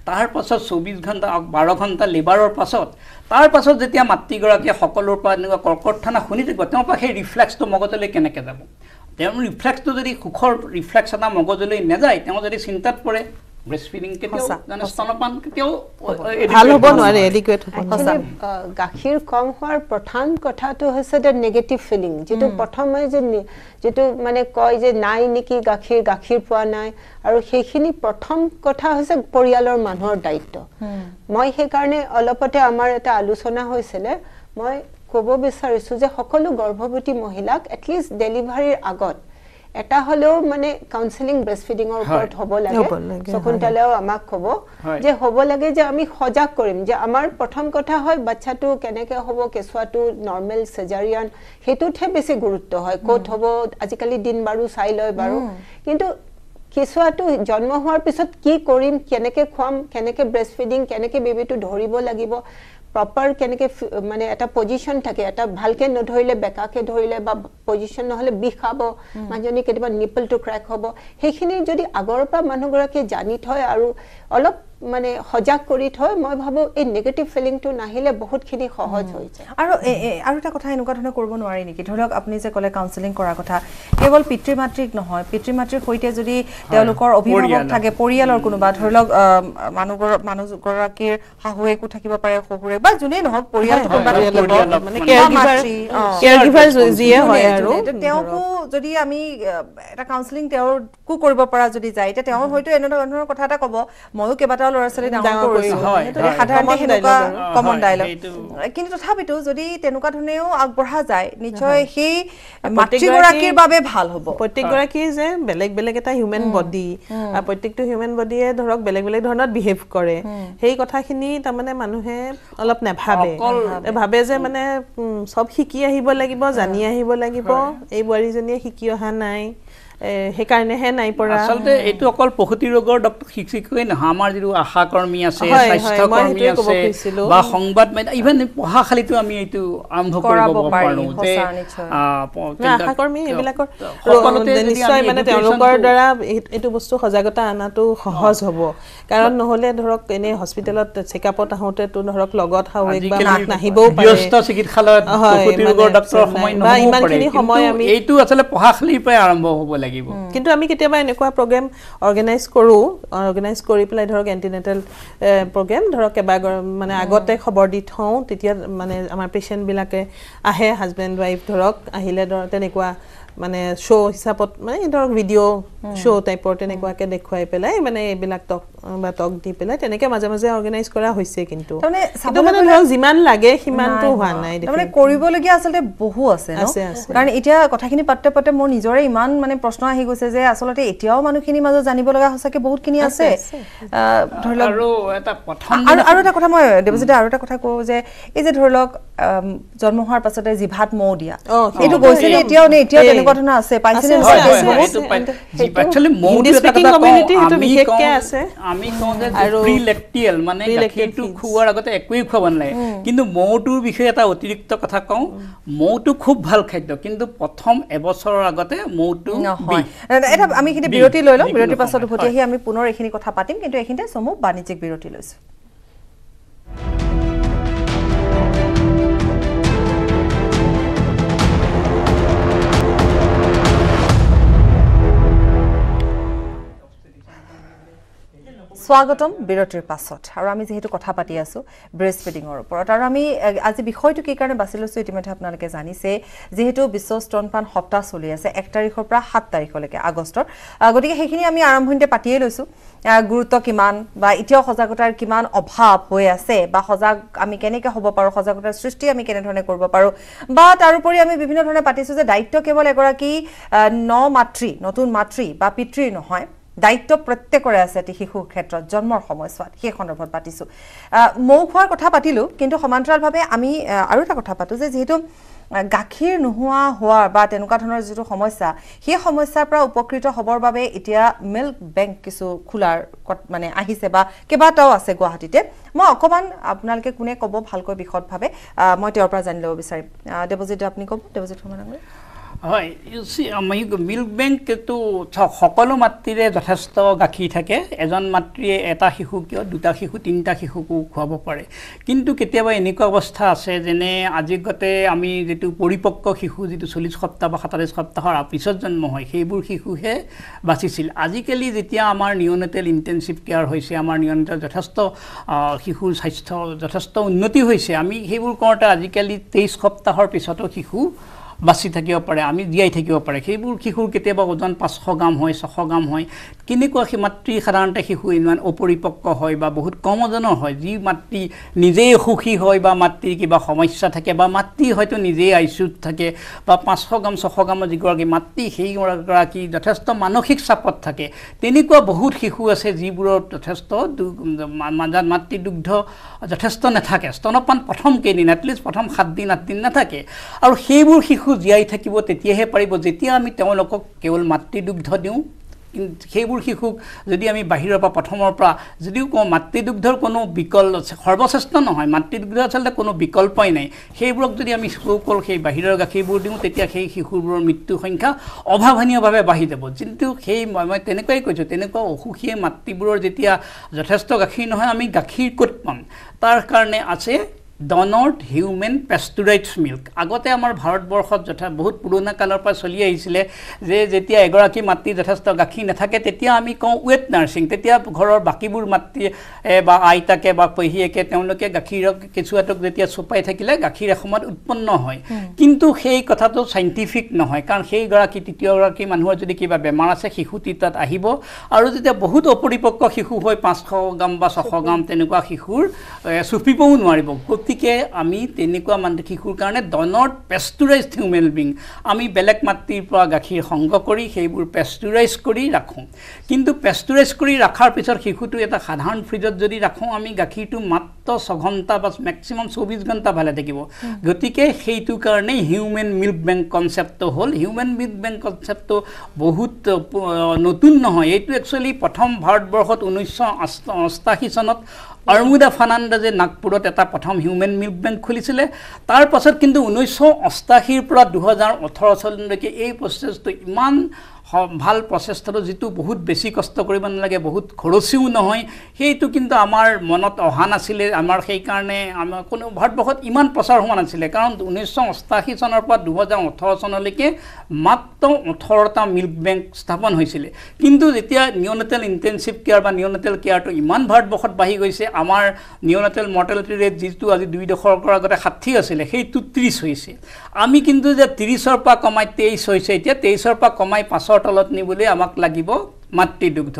তাৰ পাছত চৌবিছ ঘণ্টা বাৰ ঘণ্টা লেবাৰৰ পাছত তাৰ পাছত যেতিয়া মাতৃগৰাকীয়ে সকলোৰ পৰা এনেকুৱা কৰ্কৰ্থনা শুনি থাকিব তেওঁৰ পৰা সেই ৰিফ্লেক্সটো মগজলৈ কেনেকৈ যাব তেওঁৰ ৰিফ্লেক্সটো যদি সুখৰ ৰিফ্লেক্স এটা মগজলৈ নেযায় তেওঁ যদি চিন্তাত পৰে গাখীৰ কম হোৱাৰ প্ৰধান কথাটো হৈছে দ্য নেগেটিভ যিটো মানে কয় যে নাই নেকি গাখীৰ গাখীৰ পোৱা নাই আৰু সেইখিনি প্ৰথম কথা হৈছে পৰিয়ালৰ মানুহৰ দায়িত্ব মই সেইকাৰণে অলপতে আমাৰ এটা আলোচনা হৈছিলে মই ক'ব বিচাৰিছো যে সকলো গৰ্ভৱতী মহিলাক এটলিষ্ট ডেলিভাৰীৰ আগত এটা হলেও মানে কাউন্সেলিং ব্ৰেষ্টফিডিঙৰ ওপৰত হ'ব লাগে শকুন্তলেও আমাক ক'ব যে হ'ব লাগে যে আমি সজাগ কৰিম যে আমাৰ প্ৰথম কথা হয় বাচ্ছাটো কেনেকে হ'ব কেঁচুৱাটো নৰ্মেল চেজাৰিয়ান সেইটোতহে বেছি গুৰুত্ব হয় ক'ত হ'ব আজিকালি দিন বাৰু চাই লয় বাৰু কিন্তু কেঁচুৱাটো জন্ম হোৱাৰ পিছত কি কৰিম কেনেকে খুৱাম কেনেকে ব্ৰেষ্ট কেনেকে বেবীটো ধৰিব লাগিব প্ৰপাৰ কেনেকৈ মানে এটা পজিশ্যন থাকে এটা ভালকৈ নধৰিলে বেকাকৈ ধৰিলে বা পজিশ্যন নহ'লে বিষ হ'ব মানুহজনী কেতিয়াবা নিপলটো ক্ৰেক হ'ব সেইখিনি যদি আগৰ পৰা মানুহগৰাকীয়ে জানি থয় আৰু অলপ মানে সজাগ কৰি থৈ মই ভাবো এই নেগেটিভ ফিলিংটো নাহিলে বহুতখিনি সহজ হৈ যায় আৰু আৰু এটা কথা এনেকুৱা ধৰণে কৰিব নোৱাৰি নেকি ধৰি লওক আপুনি যে কলে কাউন্সেলিং কৰাৰ কথা কেৱল পিতৃ মাতৃক নহয় পিতৃ মাতৃৰ সৈতে যদি তেওঁলোকৰ অভিভাৱক থাকে পৰিয়ালৰ কোনোবা ধৰি লওক মানুহৰ মানুহগৰাকীৰ শাহুৱেকো থাকিব পাৰে শহুৰে বা যোনেই নহওক তেওঁকো যদি আমি এটা কাউন্সেলিং তেওঁকো কৰিব পৰা যদি যায় এতিয়া তেওঁ হয়তো এনেধৰণৰ কথা এটা ক'ব ময়ো কেইবাটাও পৰা ল'ৰা ছোৱালী ডাঙৰ কৰিছোঁ গতিকে সাধাৰণতে সেনেকুৱা কমন ডাইলগ কিন্তু তথাপিতো যদি তেনেকুৱা ধৰণেও আগবঢ়া যায় নিশ্চয় সেই মাতৃগৰাকীৰ বাবে ভাল হ'ব প্ৰত্যেকগৰাকী যে বেলেগ বেলেগ এটা হিউমেন বডি প্ৰত্যেকটো হিউমেন বডিয়ে ধৰক বেলেগ বেলেগ ধৰণত বিহেভ কৰে সেই কথাখিনি তাৰমানে মানুহে অলপ নেভাবে ভাবে যে মানে চব শিকি আহিব লাগিব জানি আহিব লাগিব এই বোৱাৰীজনীয়ে শিকি অহা নাই সেইকাৰণেহে নাই পৰা আচলতে এইটো অকল প্ৰসূতি ৰোগৰ ডক্টৰ শিক্ষিকই নহয় আমাৰ যিটো আশাকৰ্মী আছে স্বাস্থ্যকৰ্মী আছে বা সংবাদ মাধ্যম ইভেন পঢ়াশালীটো আমি এইটো আৰম্ভ কৰিব পাৰোঁ যে আশাকৰ্মী এইবিলাকৰ সকলোতে নিশ্চয় মানে তেওঁলোকৰ দ্বাৰা এইটো বস্তু সজাগতা আনাটো সহজ হ'ব কাৰণ নহ'লে ধৰক এনেই হস্পিটেলত চেকআপত আহোঁতেতো ধৰক লগত হাৱৈক বা নাক নাহিবও ব্যস্ত চিকিৎসালয়ত প্ৰসূতি ৰোগৰ ডক্টৰৰ সময় নহ'ব পাৰে এইটো আচলতে পঢ়াশালীৰ পৰাই আৰম্ভ হ'ব লাগে লাগিব কিন্তু আমি কেতিয়াবা এনেকুৱা প্ৰগ্ৰেম অৰ্গেনাইজ কৰোঁ অৰ্গেনাইজ কৰি পেলাই ধৰক এণ্টিনেটেল প্ৰগ্ৰেম ধৰক কেইবাগৰাকী মানে আগতে খবৰ দি থওঁ তেতিয়া মানে আমাৰ পেচেণ্টবিলাকে আহে হাজবেণ্ড ৱাইফ ধৰক আহিলে ধৰক তেনেকুৱা মানে শ্ব' হিচাপত মানে ধৰক ভিডিঅ' শ্ব' টাইপৰ তেনেকুৱাকৈ দেখুৱাই পেলাই মানে এইবিলাক টক বা টক দি পেলাই তেনেকৈ মাজে মাজে অৰ্গেনাইজ কৰা হৈছে কিন্তু যিমান লাগে সিমানটো হোৱা নাই মানে কৰিবলগীয়া আচলতে বহু আছে আছে আছে কাৰণ এতিয়া কথাখিনি পাতোতে পাতোতে মোৰ নিজৰে ইমান মানে প্ৰশ্ন আহি গৈছে যে আচলতে এতিয়াও মানুহখিনিৰ মাজত জানিব লগা সঁচাকৈ বহুতখিনি আছে ধৰি লওক আৰু এটা কথা মই দেৱজিতে আৰু এটা কথা কওঁ যে এই যে ধৰি লওক জন্ম হোৱাৰ পাছতে জিভাত মৌ দিয়া এইটো গৈছে এতিয়াও নে এতিয়াও সংগঠন আছে পাইছেনে কিন্তু মৌটোৰ বিষয়ে এটা অতিৰিক্ত কথা কওঁ মৌটো খুব ভাল খাদ্য কিন্তু প্ৰথম এবছৰৰ আগতে মৌটো নহয় এটা আমি বিৰতি লৈ লওঁ বিৰতিৰ পাছত উভতি আহি আমি পুনৰ এইখিনি কথা পাতিম কিন্তু এইখিনিতে চমু বাণিজ্যিক বিৰতি লৈছোঁ স্বাগতম বিৰতিৰ পাছত আৰু আমি যিহেতু কথা পাতি আছোঁ ব্ৰেষ্ট ফিডিঙৰ ওপৰত আৰু আমি আজি বিষয়টো কি কাৰণে বাছি লৈছোঁ ইতিমধ্যে আপোনালোকে জানিছে যিহেতু বিশ্ব স্তনপান সপ্তাহ চলি আছে এক তাৰিখৰ পৰা সাত তাৰিখলৈকে আগষ্টৰ গতিকে সেইখিনি আমি আৰম্ভণিতে পাতিয়েই লৈছোঁ গুৰুত্ব কিমান বা এতিয়াও সজাগতাৰ কিমান অভাৱ হৈ আছে বা সজাগ আমি কেনেকৈ হ'ব পাৰোঁ সজাগতাৰ সৃষ্টি আমি কেনেধৰণে কৰিব পাৰোঁ বা তাৰোপৰি আমি বিভিন্ন ধৰণে পাতিছোঁ যে দায়িত্ব কেৱল এগৰাকী ন মাতৃ নতুন মাতৃ বা পিতৃৰ নহয় দায়িত্ব প্ৰত্যেকৰে আছে এটি শিশুৰ ক্ষেত্ৰত জন্মৰ সময়ছোৱাত সেই সন্দৰ্ভত পাতিছোঁ মৌ খোৱাৰ কথা পাতিলোঁ কিন্তু সমান্তৰালভাৱে আমি আৰু এটা কথা পাতোঁ যে যিহেতু গাখীৰ নোহোৱা হোৱাৰ বা তেনেকুৱা ধৰণৰ যিটো সমস্যা সেই সমস্যাৰ পৰা উপকৃত হ'বৰ বাবে এতিয়া মিল্ক বেংক কিছু খোলাৰ মানে আহিছে বা কেইবাটাও আছে গুৱাহাটীতে মই অকণমান আপোনালোকে কোনে ক'ব ভালকৈ বিশদভাৱে মই তেওঁৰ পৰা জানি ল'ব বিচাৰিম দেৱজিত আপুনি ক'ব দেৱজিত শৰ্মা ডাঙৰীয়া হয় আমাৰ মিল্ক বেংকটো সকলো মাতৃৰে যথেষ্ট গাখীৰ থাকে এজন মাতৃয়ে এটা শিশু কিয় দুটা শিশু তিনিটা শিশুকো খুৱাব পাৰে কিন্তু কেতিয়াবা এনেকুৱা অৱস্থা আছে যেনে আজি গতে আমি যিটো পৰিপক্ক শিশু যিটো চল্লিছ সপ্তাহ বা সাতাইছ সপ্তাহৰ পিছত জন্ম হয় সেইবোৰ শিশুহে বাচিছিল আজিকালি যেতিয়া আমাৰ নিয়নিটেল ইণ্টেনচিভ কেয়াৰ হৈছে আমাৰ নিয়নিত যথেষ্ট শিশুৰ স্বাস্থ্য যথেষ্ট উন্নতি হৈছে আমি সেইবোৰ কওঁতে আজিকালি তেইছ সপ্তাহৰ পিছতো শিশু বাচি থাকিব পাৰে আমি জীয়াই থাকিব পাৰে সেইবোৰ শিশুৰ কেতিয়াবা ওজন পাঁচশ গ্ৰাম হয় ছশ গ্ৰাম হয় কেনেকুৱা সেই মাতৃ সাধাৰণতে শিশু ইমান অপৰিপক্ক হয় বা বহুত কম ওজনৰ হয় যি মাতৃ নিজেই সুখী হয় বা মাতৃৰ কিবা সমস্যা থাকে বা মাতৃ হয়তো নিজেই আইচুত থাকে বা পাঁচশ গ্ৰাম ছশ গ্ৰামৰ যিগৰাকী মাতৃ সেইগৰাকী যথেষ্ট মানসিক চাপত থাকে তেনেকুৱা বহুত শিশু আছে যিবোৰৰ যথেষ্ট মাতৃ দুগ্ধ যথেষ্ট নাথাকে স্তনপান প্ৰথম কেইদিন এটলিষ্ট প্ৰথম সাতদিন আঠদিন নাথাকে আৰু সেইবোৰ শিশু শিশু জীয়াই থাকিব তেতিয়াহে পাৰিব যেতিয়া আমি তেওঁলোকক কেৱল মাতৃদুগ্ধ দিওঁ সেইবোৰ শিশুক যদি আমি বাহিৰৰ পৰা প্ৰথমৰ পৰা যদিও কওঁ মাতৃদুগ্ধৰ কোনো বিকল্প সৰ্বশ্ৰেষ্ঠ নহয় মাতৃদুগ্ধ আচলতে কোনো বিকল্পই নাই সেইবোৰক যদি আমি সুকল সেই বাহিৰৰ গাখীৰবোৰ দিওঁ তেতিয়া সেই শিশুবোৰৰ মৃত্যু সংখ্যা অভাৱনীয়ভাৱে বাঢ়ি যাব কিন্তু সেই মই মই তেনেকুৱাই কৈছোঁ তেনেকুৱা অসুখীয়ে মাতৃবোৰৰ যেতিয়া যথেষ্ট গাখীৰ নহয় আমি গাখীৰ ক'ত পাম তাৰ কাৰণে আছে ডনৰ্ট হিউমেন পেষ্টুৰাইজ মিল্ক আগতে আমাৰ ভাৰতবৰ্ষত যথা বহুত পুৰণা কালৰ পৰা চলি আহিছিলে যে যেতিয়া এগৰাকী মাতৃ যথেষ্ট গাখীৰ নাথাকে তেতিয়া আমি কওঁ ৱেট নাৰ্ছিং তেতিয়া ঘৰৰ বাকীবোৰ মাতৃ বা আইতাকে বা পেহীয়েকে তেওঁলোকে গাখীৰক কেঁচুৱাটোক যেতিয়া চপাই থাকিলে গাখীৰ এসময়ত উৎপন্ন হয় কিন্তু সেই কথাটো চাইণ্টিফিক নহয় কাৰণ সেইগৰাকী তৃতীয়গৰাকী মানুহৰ যদি কিবা বেমাৰ আছে শিশুটি তাত আহিব আৰু যেতিয়া বহুত অপৰিপক্ক শিশু হৈ পাঁচশ গ্ৰাম বা ছশ গ্ৰাম তেনেকুৱা শিশুৰ চুপিবও নোৱাৰিব গতিকে আমি তেনেকুৱা মানে শিশুৰ কাৰণে ডনট পেষ্টুৰাইজ হিউমেন বিং আমি বেলেগ মাতৃৰ পৰা গাখীৰ সংগ্ৰহ কৰি সেইবোৰ পেষ্টুৰাইজ কৰি ৰাখোঁ কিন্তু পেষ্টুৰাইজ কৰি ৰখাৰ পিছত শিশুটো এটা সাধাৰণ ফ্ৰিজত যদি ৰাখোঁ আমি গাখীৰটো মাত্ৰ ছঘণ্টা বা মেক্সিমাম চৌব্বিছ ঘণ্টা ভালে থাকিব গতিকে সেইটো কাৰণেই হিউমেন মিল্ক বেংক কনচেপ্টটো হ'ল হিউমেন মিল্ক বেংক কনচেপ্টটো বহুত নতুন নহয় এইটো একচুৱেলি প্ৰথম ভাৰতবৰ্ষত ঊনৈছশ অষ্টাশী চনত আৰ্মুদা ফাৰ্ণাণ্ডেজে নাগপুৰত এটা প্ৰথম হিউমেন মিভমেণ্ট খুলিছিলে তাৰপাছত কিন্তু ঊনৈছশ অষ্টাশীৰ পৰা দুহেজাৰ ওঠৰ চনলৈকে এই প্ৰচেছটো ইমান ভাল প্ৰচেষ্টাটো যিটো বহুত বেছি কষ্ট কৰিব নালাগে বহুত খৰচীও নহয় সেইটো কিন্তু আমাৰ মনত অহা নাছিলে আমাৰ সেইকাৰণে আমাৰ কোনো ভাৰতবৰ্ষত ইমান প্ৰচাৰ হোৱা নাছিলে কাৰণ ঊনৈছশ অষ্টাশী চনৰ পৰা দুহেজাৰ ওঠৰ চনলৈকে মাত্ৰ ওঠৰটা মিল্ক বেংক স্থাপন হৈছিলে কিন্তু যেতিয়া নিউনেটেল ইণ্টেনচিভ কেয়াৰ বা নিউনেটেল কেয়াৰটো ইমান ভাৰতবৰ্ষত বাঢ়ি গৈছে আমাৰ নিউনেটেল মৰ্টেলিটি ৰেট যিটো আজি দুই দশকৰ আগতে ষাঠি আছিলে সেইটো ত্ৰিছ হৈছে আমি কিন্তু যে ত্ৰিছৰ পৰা কমাই তেইছ হৈছে এতিয়া তেইছৰ পৰা কমাই পাঁচৰ তলত নিবলৈ আমাক লাগিব মাতৃদুগ্ধ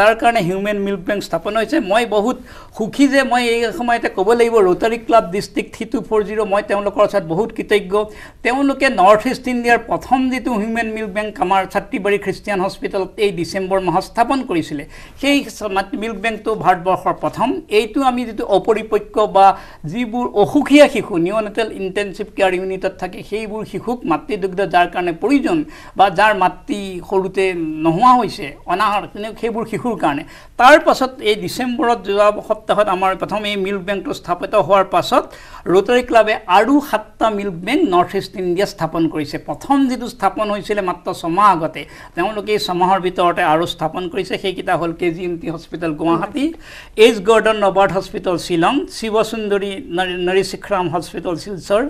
তাৰ কাৰণে হিউমেন মিল্ক বেংক স্থাপন হৈছে মই বহুত সুখী যে মই এই সময়তে ক'ব লাগিব Rotary club district three two four zero' মই তেওঁলোকৰ ওচৰত বহুত কৃতজ্ঞ তেওঁলোকে নৰ্থ ইষ্ট ইণ্ডিয়াৰ প্ৰথম যিটো হিউমেন মিল্ক বেংক আমাৰ ছাত্ৰীবাৰী খ্ৰীষ্টিয়ান হস্পিটেলত এই ডিচেম্বৰ মাহত স্থাপন কৰিছিলে সেই মাতৃ মিল্ক বেংকটো ভাৰতবৰ্ষৰ প্ৰথম এইটো আমি যিটো অপৰিপক্ক বা যিবোৰ অসুখীয়া শিশু নিউনেটেল ইণ্টেনচিভ কেয়াৰ ইউনিটত থাকে সেইবোৰ শিশুক মাতৃ দুগ্ধ যাৰ কাৰণে প্ৰয়োজন বা যাৰ মাতৃ সৰুতে নোহোৱা হৈছে অনাহাৰ কিন্তু সেইবোৰ শিশুৰ কাৰণে তাৰপাছত এই ডিচেম্বৰত যোৱা সপ্তাহত আমাৰ প্ৰথম এই মিল্ক বেংকটো স্থাপিত হোৱাৰ পাছত ৰোটাৰী ক্লাবে আৰু সাতটা milk bank North East India স্থাপন কৰিছে প্ৰথম যিটো স্থাপন হৈছিলে মাত্ৰ ছমাহ আগতে তেওঁলোকে এই ছমাহৰ ভিতৰতে আৰু স্থাপন কৰিছে সেইকেইটা হ'ল K G M T hospital Guwahati H Gordon Robert hospital Shillong Shivasundari Nari Nari Shiksharam hospital Silchar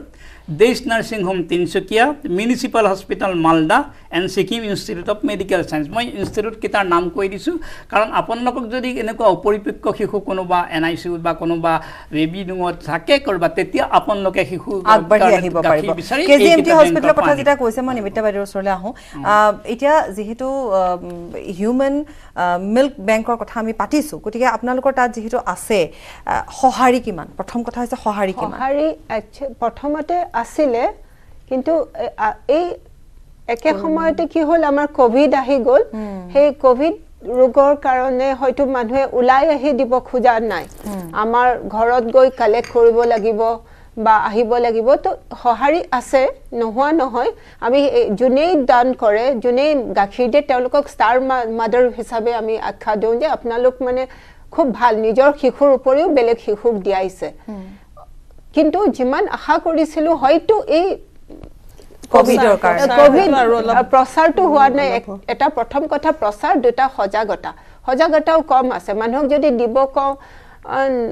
Desh nursing home Tinsukia municipal hospital Malda and Sikkim institute of medical science মই ইনষ্টিটিউটকেইটাৰ নাম কৈ দিছোঁ কাৰণ আপোনালোকক যদি এনেকুৱা অপৰিপক্ষ শিশু কোনোবা এন আই চিউত বা কোনোবা বেবী ৰুমত থাকে কৰবাত তেতিয়া আপোনালোকে শিশু কৈছে মই নিমিত্ত বাইদেউৰ ওচৰলৈ আহোঁ এতিয়া যিহেতু হিউমেন মিল্ক বেংকৰ কথা আমি পাতিছোঁ গতিকে আপোনালোকৰ তাত যিহেতু আছে সঁহাৰি কিমান প্ৰথম কথা হৈছে আছিলে কিন্তু এই একে সময়তে কি হ'ল আমাৰ কভিড আহি গ'ল সেই কভিড ৰোগৰ কাৰণে হয়তো মানুহে ওলাই আহি দিব খোজা নাই আমাৰ ঘৰত গৈ কালেক্ট কৰিব লাগিব বা আহিব লাগিব তো সঁহাৰি আছে নোহোৱা নহয় আমি যোনেই দান কৰে যোনেই গাখীৰ দিয়ে তেওঁলোকক ষ্টাৰ মাদাৰ হিচাপে আমি আখ্যা দিওঁ যে আপোনালোক মানে খুব ভাল নিজৰ শিশুৰ উপৰিও বেলেগ শিশুক দিয়াইছে কিন্তু যিমান আশা কৰিছিলো হয়তো এই প্ৰচাৰটো হোৱা নাই এটা প্ৰথম কথা প্ৰচাৰ দুটা সজাগতা সজাগতাও কম আছে মানুহক যদি দিব কওঁ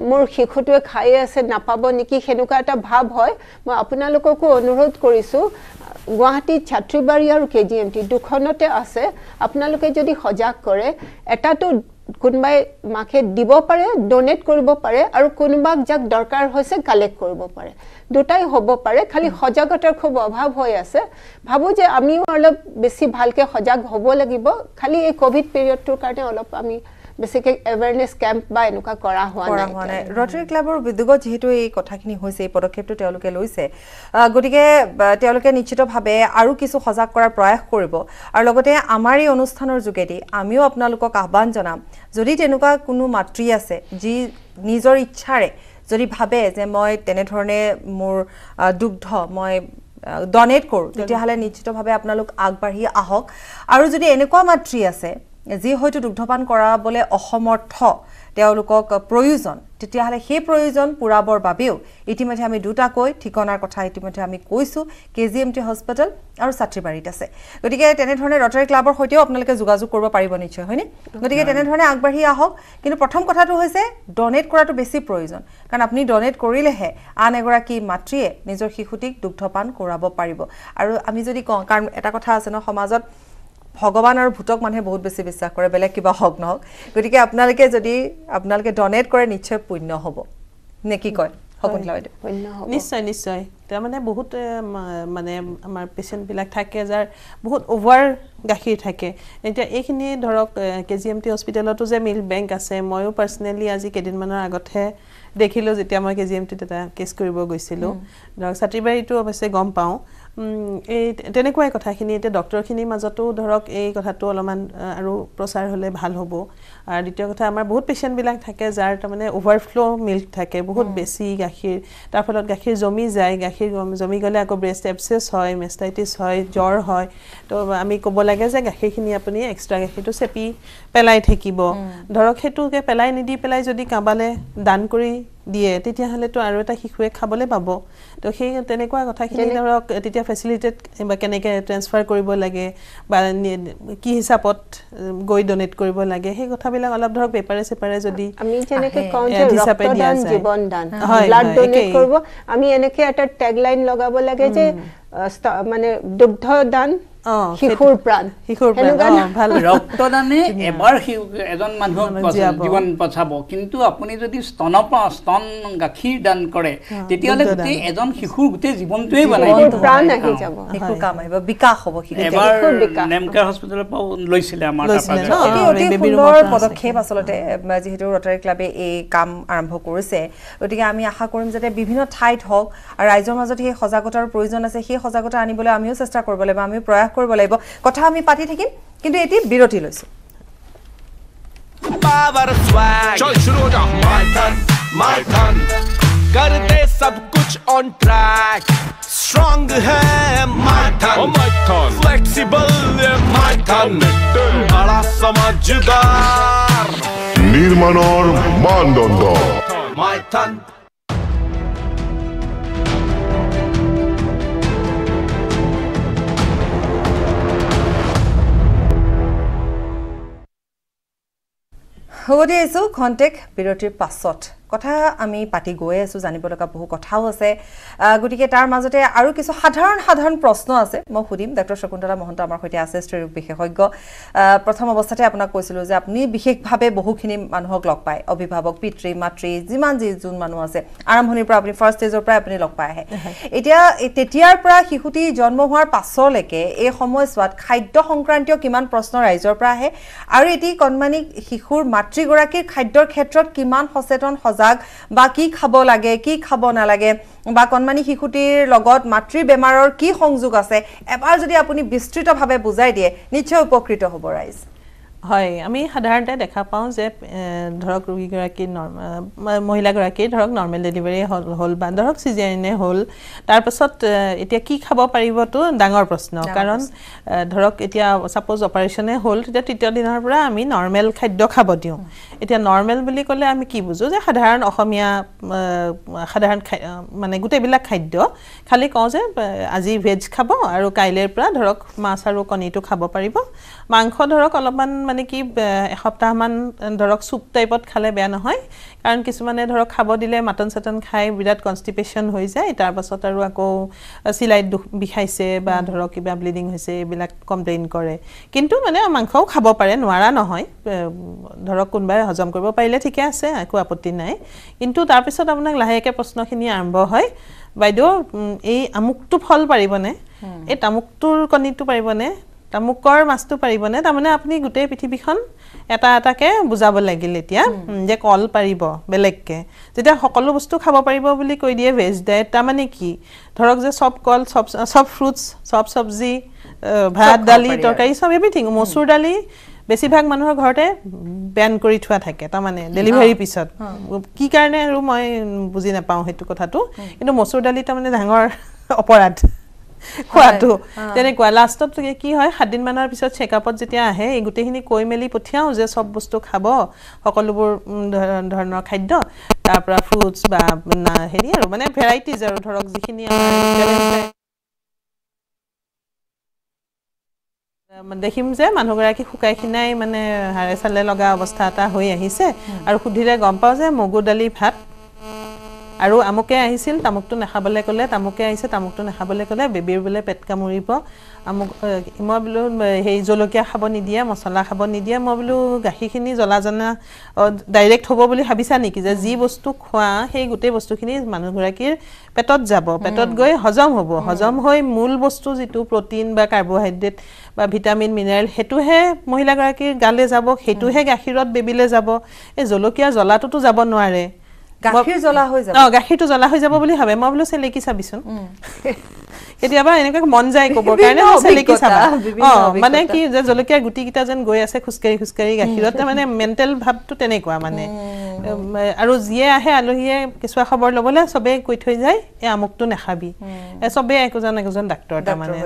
মোৰ শিশুটোৱে খাই আছে নাপাব নেকি সেনেকুৱা এটা ভাৱ হয় মই আপোনালোককো অনুৰোধ কৰিছোঁ গুৱাহাটীত ছাত্ৰীবাৰী আৰু কে জি এম টি দুখনতে আছে আপোনালোকে যদি সজাগ কৰে এটাতো কোনোবাই মাকে দিব পাৰে ডনেট কৰিব পাৰে আৰু কোনোবাক যাক দৰকাৰ হৈছে কালেক্ট কৰিব পাৰে দুটাই হ'ব পাৰে খালি সজাগতাৰ খুব অভাৱ হৈ আছে ভাবোঁ যে আমিও অলপ বেছি ভালকৈ সজাগ হ'ব লাগিব খালি এই ক'ভিড পিৰিয়ডটোৰ কাৰণে অলপ আমি বেছিকৈ এৱেৰনেছ কেম্প বা এনেকুৱা কৰা হোৱা নাই ৰটাৰী ক্লাবৰ উদ্যোগত যিহেতু এই কথাখিনি হৈছে এই পদক্ষেপটো তেওঁলোকে লৈছে গতিকে তেওঁলোকে নিশ্চিতভাৱে আৰু কিছু সজাগ কৰাৰ প্ৰয়াস কৰিব আৰু লগতে আমাৰ এই অনুষ্ঠানৰ যোগেদি আমিও আপোনালোকক আহ্বান জনাম যদি তেনেকুৱা কোনো মাতৃ আছে যি নিজৰ ইচ্ছাৰে যদি ভাবে যে মই তেনেধৰণে মোৰ দুগ্ধ মই ডনেট কৰোঁ তেতিয়াহ'লে নিশ্চিতভাৱে আপোনালোক আগবাঢ়ি আহক আৰু যদি এনেকুৱা মাতৃ আছে যি হয়তো দুগ্ধপান কৰাবলৈ অসমৰ্থ তেওঁলোকক প্ৰয়োজন তেতিয়াহ'লে সেই প্ৰয়োজন পূৰাবৰ বাবেও ইতিমধ্যে আমি দুটাকৈ ঠিকনাৰ কথা ইতিমধ্যে আমি কৈছোঁ K G M T hospital আৰু ছাত্ৰীবাৰীত আছে গতিকে তেনেধৰণে ৰটাৰী ক্লাবৰ সৈতেও আপোনালোকে যোগাযোগ কৰিব পাৰিব নিশ্চয় হয়নে গতিকে তেনেধৰণে আগবাঢ়ি আহক কিন্তু প্ৰথম কথাটো হৈছে ডনেট কৰাটো বেছি প্ৰয়োজন কাৰণ আপুনি ডনেট কৰিলেহে আন এগৰাকী মাতৃয়ে নিজৰ শিশুটিক দুগ্ধপান কৰাব পাৰিব আৰু আমি যদি কওঁ কাৰণ এটা কথা আছে ন সমাজত ভগৱান আৰু ভূতক মানুহে বহুত বেছি বিশ্বাস কৰে বেলেগ কিবা হওক নহওক গতিকে আপোনালোকে যদি আপোনালোকে ডনেট কৰে নিশ্চয় পুণ্য হ'ব নে কি কয় নিশ্চয় নিশ্চয় তাৰমানে বহুত মানে আমাৰ পেচেণ্টবিলাক থাকে যাৰ বহুত অভাৰ গাখীৰ থাকে এতিয়া এইখিনি ধৰক কে জি এম টি হস্পিটেলতো যে মিল্ক বেংক আছে ময়ো পাৰ্চনেলি আজি কেইদিনমানৰ আগতহে দেখিলোঁ যেতিয়া মই কে জি এম টিত এটা কেছ কৰিব গৈছিলোঁ ধৰক ছাত্ৰীবাৰীটো অৱশ্যে গম পাওঁ এই তেনেকুৱাই কথাখিনি এতিয়া ডক্টৰখিনিৰ মাজতো ধৰক এই কথাটো অলপমান আৰু প্ৰচাৰ হ'লে ভাল হ'ব আৰু দ্বিতীয় কথা আমাৰ বহুত পেচেণ্টবিলাক থাকে যাৰ তাৰমানে অভাৰফ্ল' মিল্ক থাকে বহুত বেছি গাখীৰ তাৰ ফলত গাখীৰ জমি যায় গাখীৰ জমি গ'লে আকৌ ব্ৰেষ্ট এপচেছ হয় মেষ্টাইটিছ হয় জ্বৰ হয় তো আমি ক'ব লাগে যে গাখীৰখিনি আপুনি এক্সট্ৰা গাখীৰটো চেপি পেলাই থাকিব ধৰক সেইটোকে পেলাই নিদি পেলাই যদি কাৰোবালৈ দান কৰি দিয়ে তেতিয়াহ'লেতো আৰু এটা শিশুৱে খাবলৈ পাব তো সেই তেনেকুৱা কথাখিনি ধৰক তেতিয়া ফেচিলিটেট কেনেকৈ ট্ৰেঞ্চফাৰ কৰিব লাগে বা কি হিচাপত গৈ ডনেট কৰিব লাগে সেই কথাবিলাক অলপ ধৰক পেপাৰে চেপাৰে যদি আমি এনেকৈ এটা টেগলাইন লগাব লাগে যে মানে দুগ্ধ দান শিশুৰ প্ৰাণ ৰক্তদানে এবাৰ এজন মানুহক জীৱন বচাব কিন্তু আপুনি যদি স্তন স্তন গাখীৰ দান কৰে তেতিয়াহ'লে গোটেই এজন শিশুৰ গোটেই জীৱনটোৱে বনাই পদক্ষেপ আচলতে যিহেতু ৰটাৰী ক্লাবে এই কাম আৰম্ভ কৰিছে গতিকে আমি আশা কৰিম যাতে বিভিন্ন ঠাইত হওক ৰাইজৰ মাজত সেই সজাগতাৰ প্ৰয়োজন আছে সেই সজাগতা আনিবলৈ আমিও চেষ্টা কৰিব লাগিব আমিও প্ৰয়াস প্ৰয়াস করব লাগবে কথা আমি পাতি থাকিম কিন্তু এটি বিরতি লো करते सब कुछ ऑन ट्रैक स्ट्रॉन्ग হ'ব দিয়া ইছো কণ্টেক্ট বিৰতিৰ পাছত কথা আমি পাতি গৈ আছোঁ জানিব লগা বহু কথাও আছে গতিকে তাৰ মাজতে আৰু কিছু সাধাৰণ সাধাৰণ প্ৰশ্ন আছে মই সুধিম ডক্টৰ শকুন্তলা মহন্ত আমাৰ সৈতে আছে স্ত্ৰীৰোগ বিশেষজ্ঞ প্ৰথম অৱস্থাতে আপোনাক কৈছিলোঁ যে আপুনি বিশেষভাৱে বহুখিনি মানুহক লগ পায় অভিভাৱক পিতৃ মাতৃ যিমান যি যোন মানুহ আছে আৰম্ভণিৰ পৰা আপুনি ফাৰ্ষ্ট ষ্টেজৰ পৰাই আপুনি লগ পাই আহে এতিয়া তেতিয়াৰ পৰা শিশুটি জন্ম হোৱাৰ পাছলৈকে এই সময়ছোৱাত খাদ্য সংক্ৰান্তীয় কিমান প্ৰশ্ন ৰাইজৰ পৰা আহে আৰু এটি কণমানি শিশুৰ মাতৃগৰাকীৰ খাদ্যৰ ক্ষেত্ৰত কিমান সচেতন সজাগ সজাগ বা কি খাব লাগে কি খাব নালাগে বা কণমানি শিশুটিৰ লগত মাতৃ বেমাৰৰ কি সংযোগ আছে এবাৰ যদি আপুনি বিস্তৃতভাৱে বুজাই দিয়ে নিশ্চয় উপকৃত হ'ব ৰাইজ হয় আমি সাধাৰণতে দেখা পাওঁ যে ধৰক ৰোগীগৰাকী নৰ্মেল মহিলাগৰাকী ধৰক নৰ্মেল ডেলিভাৰী হ'ল বা ধৰক চিজিয়াৰিনে হ'ল তাৰপাছত এতিয়া কি খাব পাৰিবতো ডাঙৰ প্ৰশ্ন কাৰণ ধৰক এতিয়া ছাপ'জ অপাৰেশ্যনে হ'ল তেতিয়া তৃতীয় দিনৰ পৰা আমি নৰ্মেল খাদ্য খাব দিওঁ এতিয়া নৰ্মেল বুলি ক'লে আমি কি বুজোঁ যে সাধাৰণ অসমীয়া সাধাৰণ মানে গোটেইবিলাক খাদ্য খালি কওঁ যে আজি ভেজ খাব আৰু কাইলৈৰ পৰা ধৰক মাছ আৰু কণীটো খাব পাৰিব মাংস ধৰক অলপমান মানে কি এসপ্তাহমান ধৰক চুপ টাইপত খালে বেয়া নহয় কাৰণ কিছুমানে ধৰক খাব দিলে মাটন চাটন খাই বিৰাট কনষ্টিপেশ্যন হৈ যায় তাৰপাছত আৰু আকৌ চিলাইত দুখ বিষাইছে বা ধৰক কিবা ব্লিডিং হৈছে এইবিলাক কমপ্লেইন কৰে কিন্তু মানে মাংসও খাব পাৰে নোৱাৰা নহয় ধৰক কোনোবাই হজম কৰিব পাৰিলে ঠিকে আছে একো আপত্তি নাই কিন্তু তাৰপিছত আপোনাক লাহেকৈ প্ৰশ্নখিনি আৰম্ভ হয় বাইদেউ এই আমুকটো ফল পাৰিবনে এই তামুকটোৰ কণীটো পাৰিবনে তামুকৰ মাছটো পাৰিবনে তাৰমানে আপুনি গোটেই পৃথিৱীখন এটা এটাকে বুজাব লাগিল এতিয়া যে কল পাৰিব বেলেগকৈ যেতিয়া সকলো বস্তু খাব পাৰিব বুলি কৈ দিয়ে ভেজ ডায়েট তাৰমানে কি ধৰক যে চব কল চব চব ফ্ৰুটছ চব চব্জি ভাত দালি তৰকাৰী চব এভ্ৰিথিং মচুৰ দালি বেছিভাগ মানুহৰ ঘৰতে বেন কৰি থোৱা থাকে তাৰমানে ডেলিভাৰীৰ পিছত কি কাৰণে আৰু মই বুজি নাপাওঁ সেইটো কথাটো কিন্তু মচুৰ দালি তাৰমানে ডাঙৰ অপৰাধ খোৱাটো তেনেকুৱা লাষ্টত কি হয় সাতদিনমানৰ পিছত চেকআপত যেতিয়া আহে এই গোটেইখিনি কৈ মেলি পঠিয়াওঁ যে চব বস্তু খাব সকলোবোৰ ধৰণৰ খাদ্য তাৰপৰা ফ্ৰুটছ বা হেৰি আৰু মানে ভেৰাইটিজ আৰু ধৰক যিখিনি দেখিম যে মানুহগৰাকী শুকাই খিনাই মানে হাৰে চালে লগা অৱস্থা এটা হৈ আহিছে আৰু সুধিলে গম পাওঁ যে মগু দালি ভাত আৰু আমুকে আহিছিল তামুকটো নাখাবলৈ ক'লে তামুকে আহিছে তামুকটো নাখাবলৈ ক'লে বেবীৰ বোলে পেট কামুৰিব আমুক মই বোলো সেই জলকীয়া খাব নিদিয়ে মছলা খাব নিদিয়ে মই বোলো গাখীৰখিনি জ্বলা জনা ডাইৰেক্ট হ'ব বুলি ভাবিছা নেকি যে যি বস্তু খোৱা সেই গোটেই বস্তুখিনি মানুহগৰাকীৰ পেটত যাব পেটত গৈ হজম হ'ব হজম হৈ মূল বস্তু যিটো প্ৰটিন বা কাৰ্বহাইড্ৰেট বা ভিটামিন মিনাৰেল সেইটোহে মহিলাগৰাকীৰ গালে যাব সেইটোহে গাখীৰত বেবিলে যাব এই জলকীয়া জ্বলাটোতো যাব নোৱাৰে গাখীৰ জ্বলা হৈ যাব অ গাখীৰটো জ্বলা হৈ যাব বুলি ভাবে মই বোলো চেলেকি চাবিচোন কেতিয়াবা এনেকৈ মন যায় ক'বৰ কাৰণে চেলেকি চাবা অঁ মানে কি যে জলকীয়া গুটিকেইটা যেন গৈ আছে খোজকাঢ়ি খোজকাঢ়ি গাখীৰত মানে মেণ্টেল ভাৱটো তেনেকুৱা মানে আৰু যিয়ে আহে আলহীয়ে কেঁচুৱা খবৰ ল'বলৈ চবেই কৈ থৈ যায় এই আমুকটো নেখাবি চবেই একোজন একোজন ডাক্তৰ তাৰমানে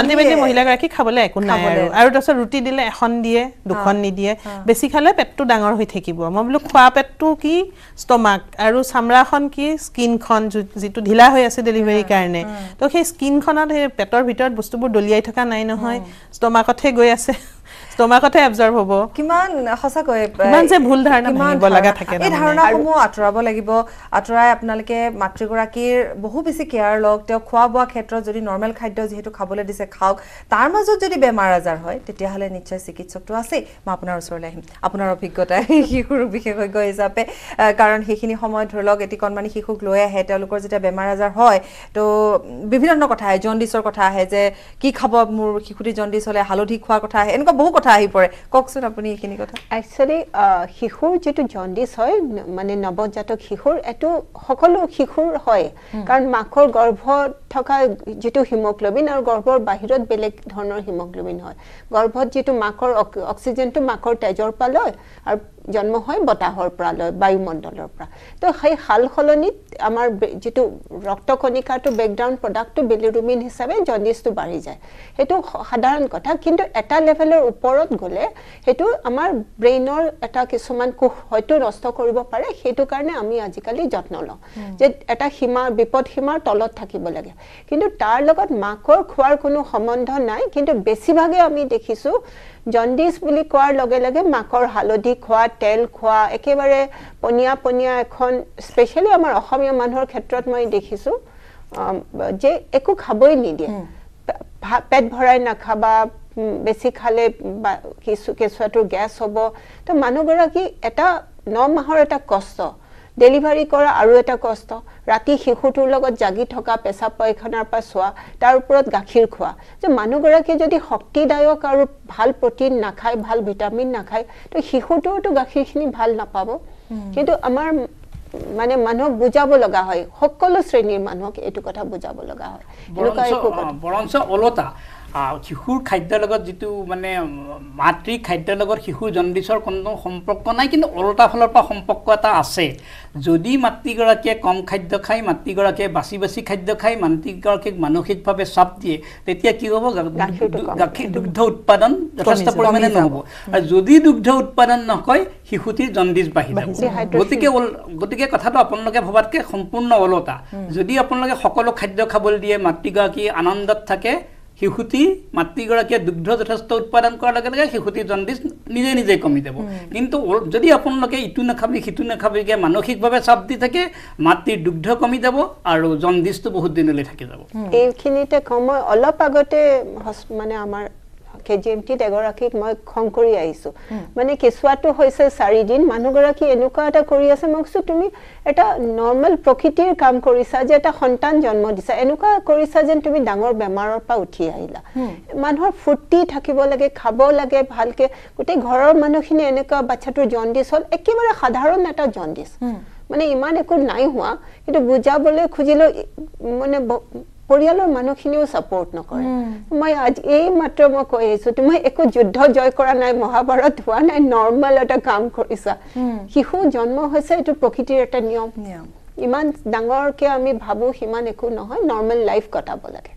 আল্টিমেটলি মহিলাগৰাকী খাবলৈ একো নাই আৰু আৰু তাৰপিছত ৰুটি দিলে এখন দিয়ে দুখন নিদিয়ে বেছি খালে পেটটো ডাঙৰ হৈ থাকিব মই বোলো খোৱা পেটটো কি ষ্টমাক আৰু চামৰাখন কি স্কিনখন যিটো ঢিলা হৈ আছে ডেলিভাৰীৰ কাৰণে ত' সেই স্কিনখনত সেই পেটৰ ভিতৰত বস্তুবোৰ দলিয়াই থকা নাই নহয় ষ্টমাকতহে গৈ আছে তোমাৰ কথা এবজৰ্ভ হ'ব কিমান সঁচাকৈ কিমান যে ভুল ধাৰণা মানিব লাগা থাকে এই ধাৰণাসমূহ আঁতৰাব লাগিব আঁতৰাই আপোনালোকে মাতৃগৰাকীৰ বহু বেছি কেয়াৰ লওক তেওঁ খোৱা বোৱা ক্ষেত্ৰত যদি নৰ্মেল খাদ্য যিহেতু খাবলৈ দিছে খাওক তাৰ মাজত যদি বেমাৰ আজাৰ হয় তেতিয়াহ'লে নিশ্চয় চিকিৎসকটো আছেই মই আপোনাৰ ওচৰলৈ আহিম আপোনাৰ অভিজ্ঞতা শিশু ৰোগ বিশেষজ্ঞ হিচাপে কাৰণ সেইখিনি সময়ত ধৰি লওক এটি কণমানি শিশুক লৈ আহে তেওঁলোকৰ যেতিয়া বেমাৰ আজাৰ হয় তো বিভিন্ন ধৰণৰ কথা আহে জণ্ডিছৰ কথা আহে যে কি খাব মোৰ শিশুটি জণ্ডিছ হ'লে হালধি খোৱাৰ কথা আহে এনেকুৱা বহুত কথা কথা আহি পৰে কওকচোন আপুনি এইখিনি কথা একচুৱেলি শিশুৰ যিটো জণ্ডিচ হয় মানে নৱজাতক শিশুৰ এইটো সকলো শিশুৰ হয় কাৰণ মাকৰ গৰ্ভত থকা যিটো হিমগ্লবিন আৰু গৰ্ভৰ বাহিৰত বেলেগ ধৰণৰ হিমগ্লবিন হয় গৰ্ভত যিটো মাকৰ অক্সিজেনটো মাকৰ তেজৰ পৰা লয় আৰু জন্ম হয় বতাহৰ পৰা লয় বায়ুমণ্ডলৰ পৰা তো সেই সাল সলনিত আমাৰ যিটো ৰক্ত ৰক্তকণিকাটো বেকগ্ৰাউণ্ড প্ৰডাক্টটো বেলিৰুমিন হিচাপে জণ্ডিচটো বাঢ়ি যায় সেইটো সাধাৰণ কথা কিন্তু এটা লেভেলৰ ওপৰত গ'লে সেইটো আমাৰ ব্ৰেইনৰ এটা কিছুমান কোষ হয়তো নষ্ট কৰিব পাৰে সেইটো কাৰণে আমি আজিকালি যত্ন লওঁ যে এটা সীমা বিপদসীমাৰ তলত থাকিব লাগে কিন্তু তাৰ লগত মাকৰ খোৱাৰ কোনো সম্বন্ধ নাই কিন্তু বেছিভাগে আমি দেখিছোঁ জণ্ডিচ বুলি কোৱাৰ লগে লগে মাকৰ হালধি খোৱা তেল খোৱা একেবাৰে পনীয়া পনীয়া এখন স্পেচিয়েলি আমাৰ অসমীয়া মানুহৰ ক্ষেত্ৰত মই দেখিছোঁ যে একো খাবই নিদিয়ে পেট ভৰাই নাখাবা বেছি খালে বা কিছু কেঁচুৱাটোৰ গেছ হ'ব তো মানুহগৰাকী এটা ন মাহৰ এটা কষ্ট ডেলিভাৰী কৰা আৰু এটা কষ্ট ৰাতি শিশুটোৰ লগত জাগি থকা পেচাব পায়খানাৰ পৰা চোৱা তাৰ ওপৰত গাখীৰ খোৱা যে মানুহগৰাকীয়ে যদি শক্তিদায়ক আৰু ভাল প্ৰটিন নাখায় ভাল ভিটামিন নাখায় তো শিশুটোৰতো গাখীৰখিনি ভাল নাপাব কিন্তু আমাৰ মানে মানুহক বুজাব লগা হয় সকলো শ্ৰেণীৰ মানুহক এইটো কথা বুজাব লগা হয় এনেকুৱা শিশুৰ খাদ্যৰ লগত যিটো মানে মাতৃ খাদ্যৰ লগত শিশুৰ জণ্ডিছৰ কোনো সম্পৰ্ক নাই কিন্তু ওলোটা ফালৰ পৰা সম্পৰ্ক এটা আছে যদি মাতৃগৰাকীয়ে কম খাদ্য খায় মাতৃগৰাকীয়ে বাচি বাচি খাদ্য খাই মাতৃগৰাকীক মানসিকভাৱে চাপ দিয়ে তেতিয়া কি হ'ব গাখীৰ দুগ্ধ উৎপাদন যথেষ্ট পৰিমাণে নহ'ব আৰু যদি দুগ্ধ উৎপাদন নহয় শিশুটিৰ জণ্ডিছ বাঢ়ি যাব গতিকে গতিকে কথাটো আপোনালোকে ভবাতকৈ সম্পূৰ্ণ ওলোটা যদি আপোনালোকে সকলো খাদ্য খাবলৈ দিয়ে মাতৃগৰাকী আনন্দত থাকে শিশুটি মাতৃগৰাকীয়ে দুগ্ধ যথেষ্ট উৎপাদন কৰাৰ লগে লগে শিশুটি জণ্ডিচ নিজে নিজে কমি যাব কিন্তু যদি আপোনালোকে ইটো নাখাবি সিটো নাখাবিকে মানসিকভাৱে চাপ দি থাকে মাতৃৰ দুগ্ধ কমি যাব আৰু জণ্ডিচটো বহুত দিনলৈ থাকি যাব এইখিনিতে কম অলপ আগতে মানে আমাৰ কে জি এম টিত এগৰাকীক মই খং কৰি আহিছোঁ মানে কেঁচুৱাটো হৈছে চাৰিদিন মানুহগৰাকী এনেকুৱা এটা কৰি আছে মই কৈছোঁ তুমি এটা নৰ্মেল প্ৰকৃতিৰ কাম কৰিছা যে এটা সন্তান জন্ম দিছা এনেকুৱা কৰিছা যেন তুমি ডাঙৰ বেমাৰৰ পৰা উঠি আহিলা মানুহৰ ফূৰ্তি থাকিব লাগে খাব লাগে ভালকে গোটেই ঘৰৰ মানুহখিনি এনেকুৱা বাচ্ছাটোৰ জণ্ডিছ হ'ল একেবাৰে সাধাৰণ এটা জণ্ডিছ মানে ইমান একো নাই হোৱা কিন্তু বুজাবলৈ খুজিলেও মানে পৰিয়ালৰ মানুহখিনিও ছাপৰ্ট নকৰে মই আজি এই মাত্ৰ মই কৈ আহিছো তুমি একো যুদ্ধ জয় কৰা নাই মহাভাৰত হোৱা নাই নৰ্মেল এটা কাম কৰিছা শিশু জন্ম হৈছে এইটো প্ৰকৃতিৰ এটা নিয়ম ইমান ডাঙৰকে আমি ভাবো সিমান একো নহয় নৰ্মেল লাইফ কটাব লাগে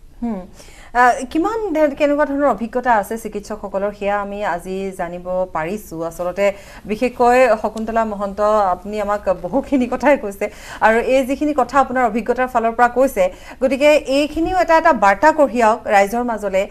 কিমান কেনেকুৱা ধৰণৰ অভিজ্ঞতা আছে চিকিৎসকসকলৰ সেয়া আমি আজি জানিব পাৰিছোঁ আচলতে বিশেষকৈ শকুন্তলা মহন্ত আপুনি আমাক বহুখিনি কথাই কৈছে আৰু এই যিখিনি কথা আপোনাৰ অভিজ্ঞতাৰ ফালৰ পৰা কৈছে গতিকে এইখিনিও এটা এটা বাৰ্তা কঢ়িয়াওক ৰাইজৰ মাজলৈ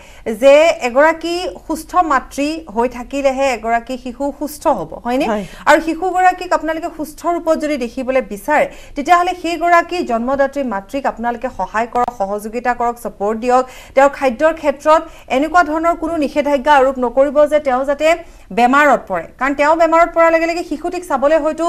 যে এগৰাকী সুস্থ মাতৃ হৈ থাকিলেহে এগৰাকী শিশু সুস্থ হ'ব হয়নে আৰু শিশুগৰাকীক আপোনালোকে সুস্থ ৰূপত যদি দেখিবলৈ বিচাৰে তেতিয়াহ'লে সেইগৰাকী জন্মদাত্ৰী মাতৃক আপোনালোকে সহায় কৰক সহযোগিতা কৰক চাপৰ্ট দিয়ক তেওঁ আৰু খাদ্যৰ ক্ষেত্ৰত এনেকুৱা ধৰণৰ কোনো নিষেধাজ্ঞা আৰোপ নকৰিব যে তেওঁ যাতে বেমাৰত পৰে কাৰণ তেওঁ বেমাৰত পৰাৰ লগে লগে শিশুটিক চাবলৈ হয়তো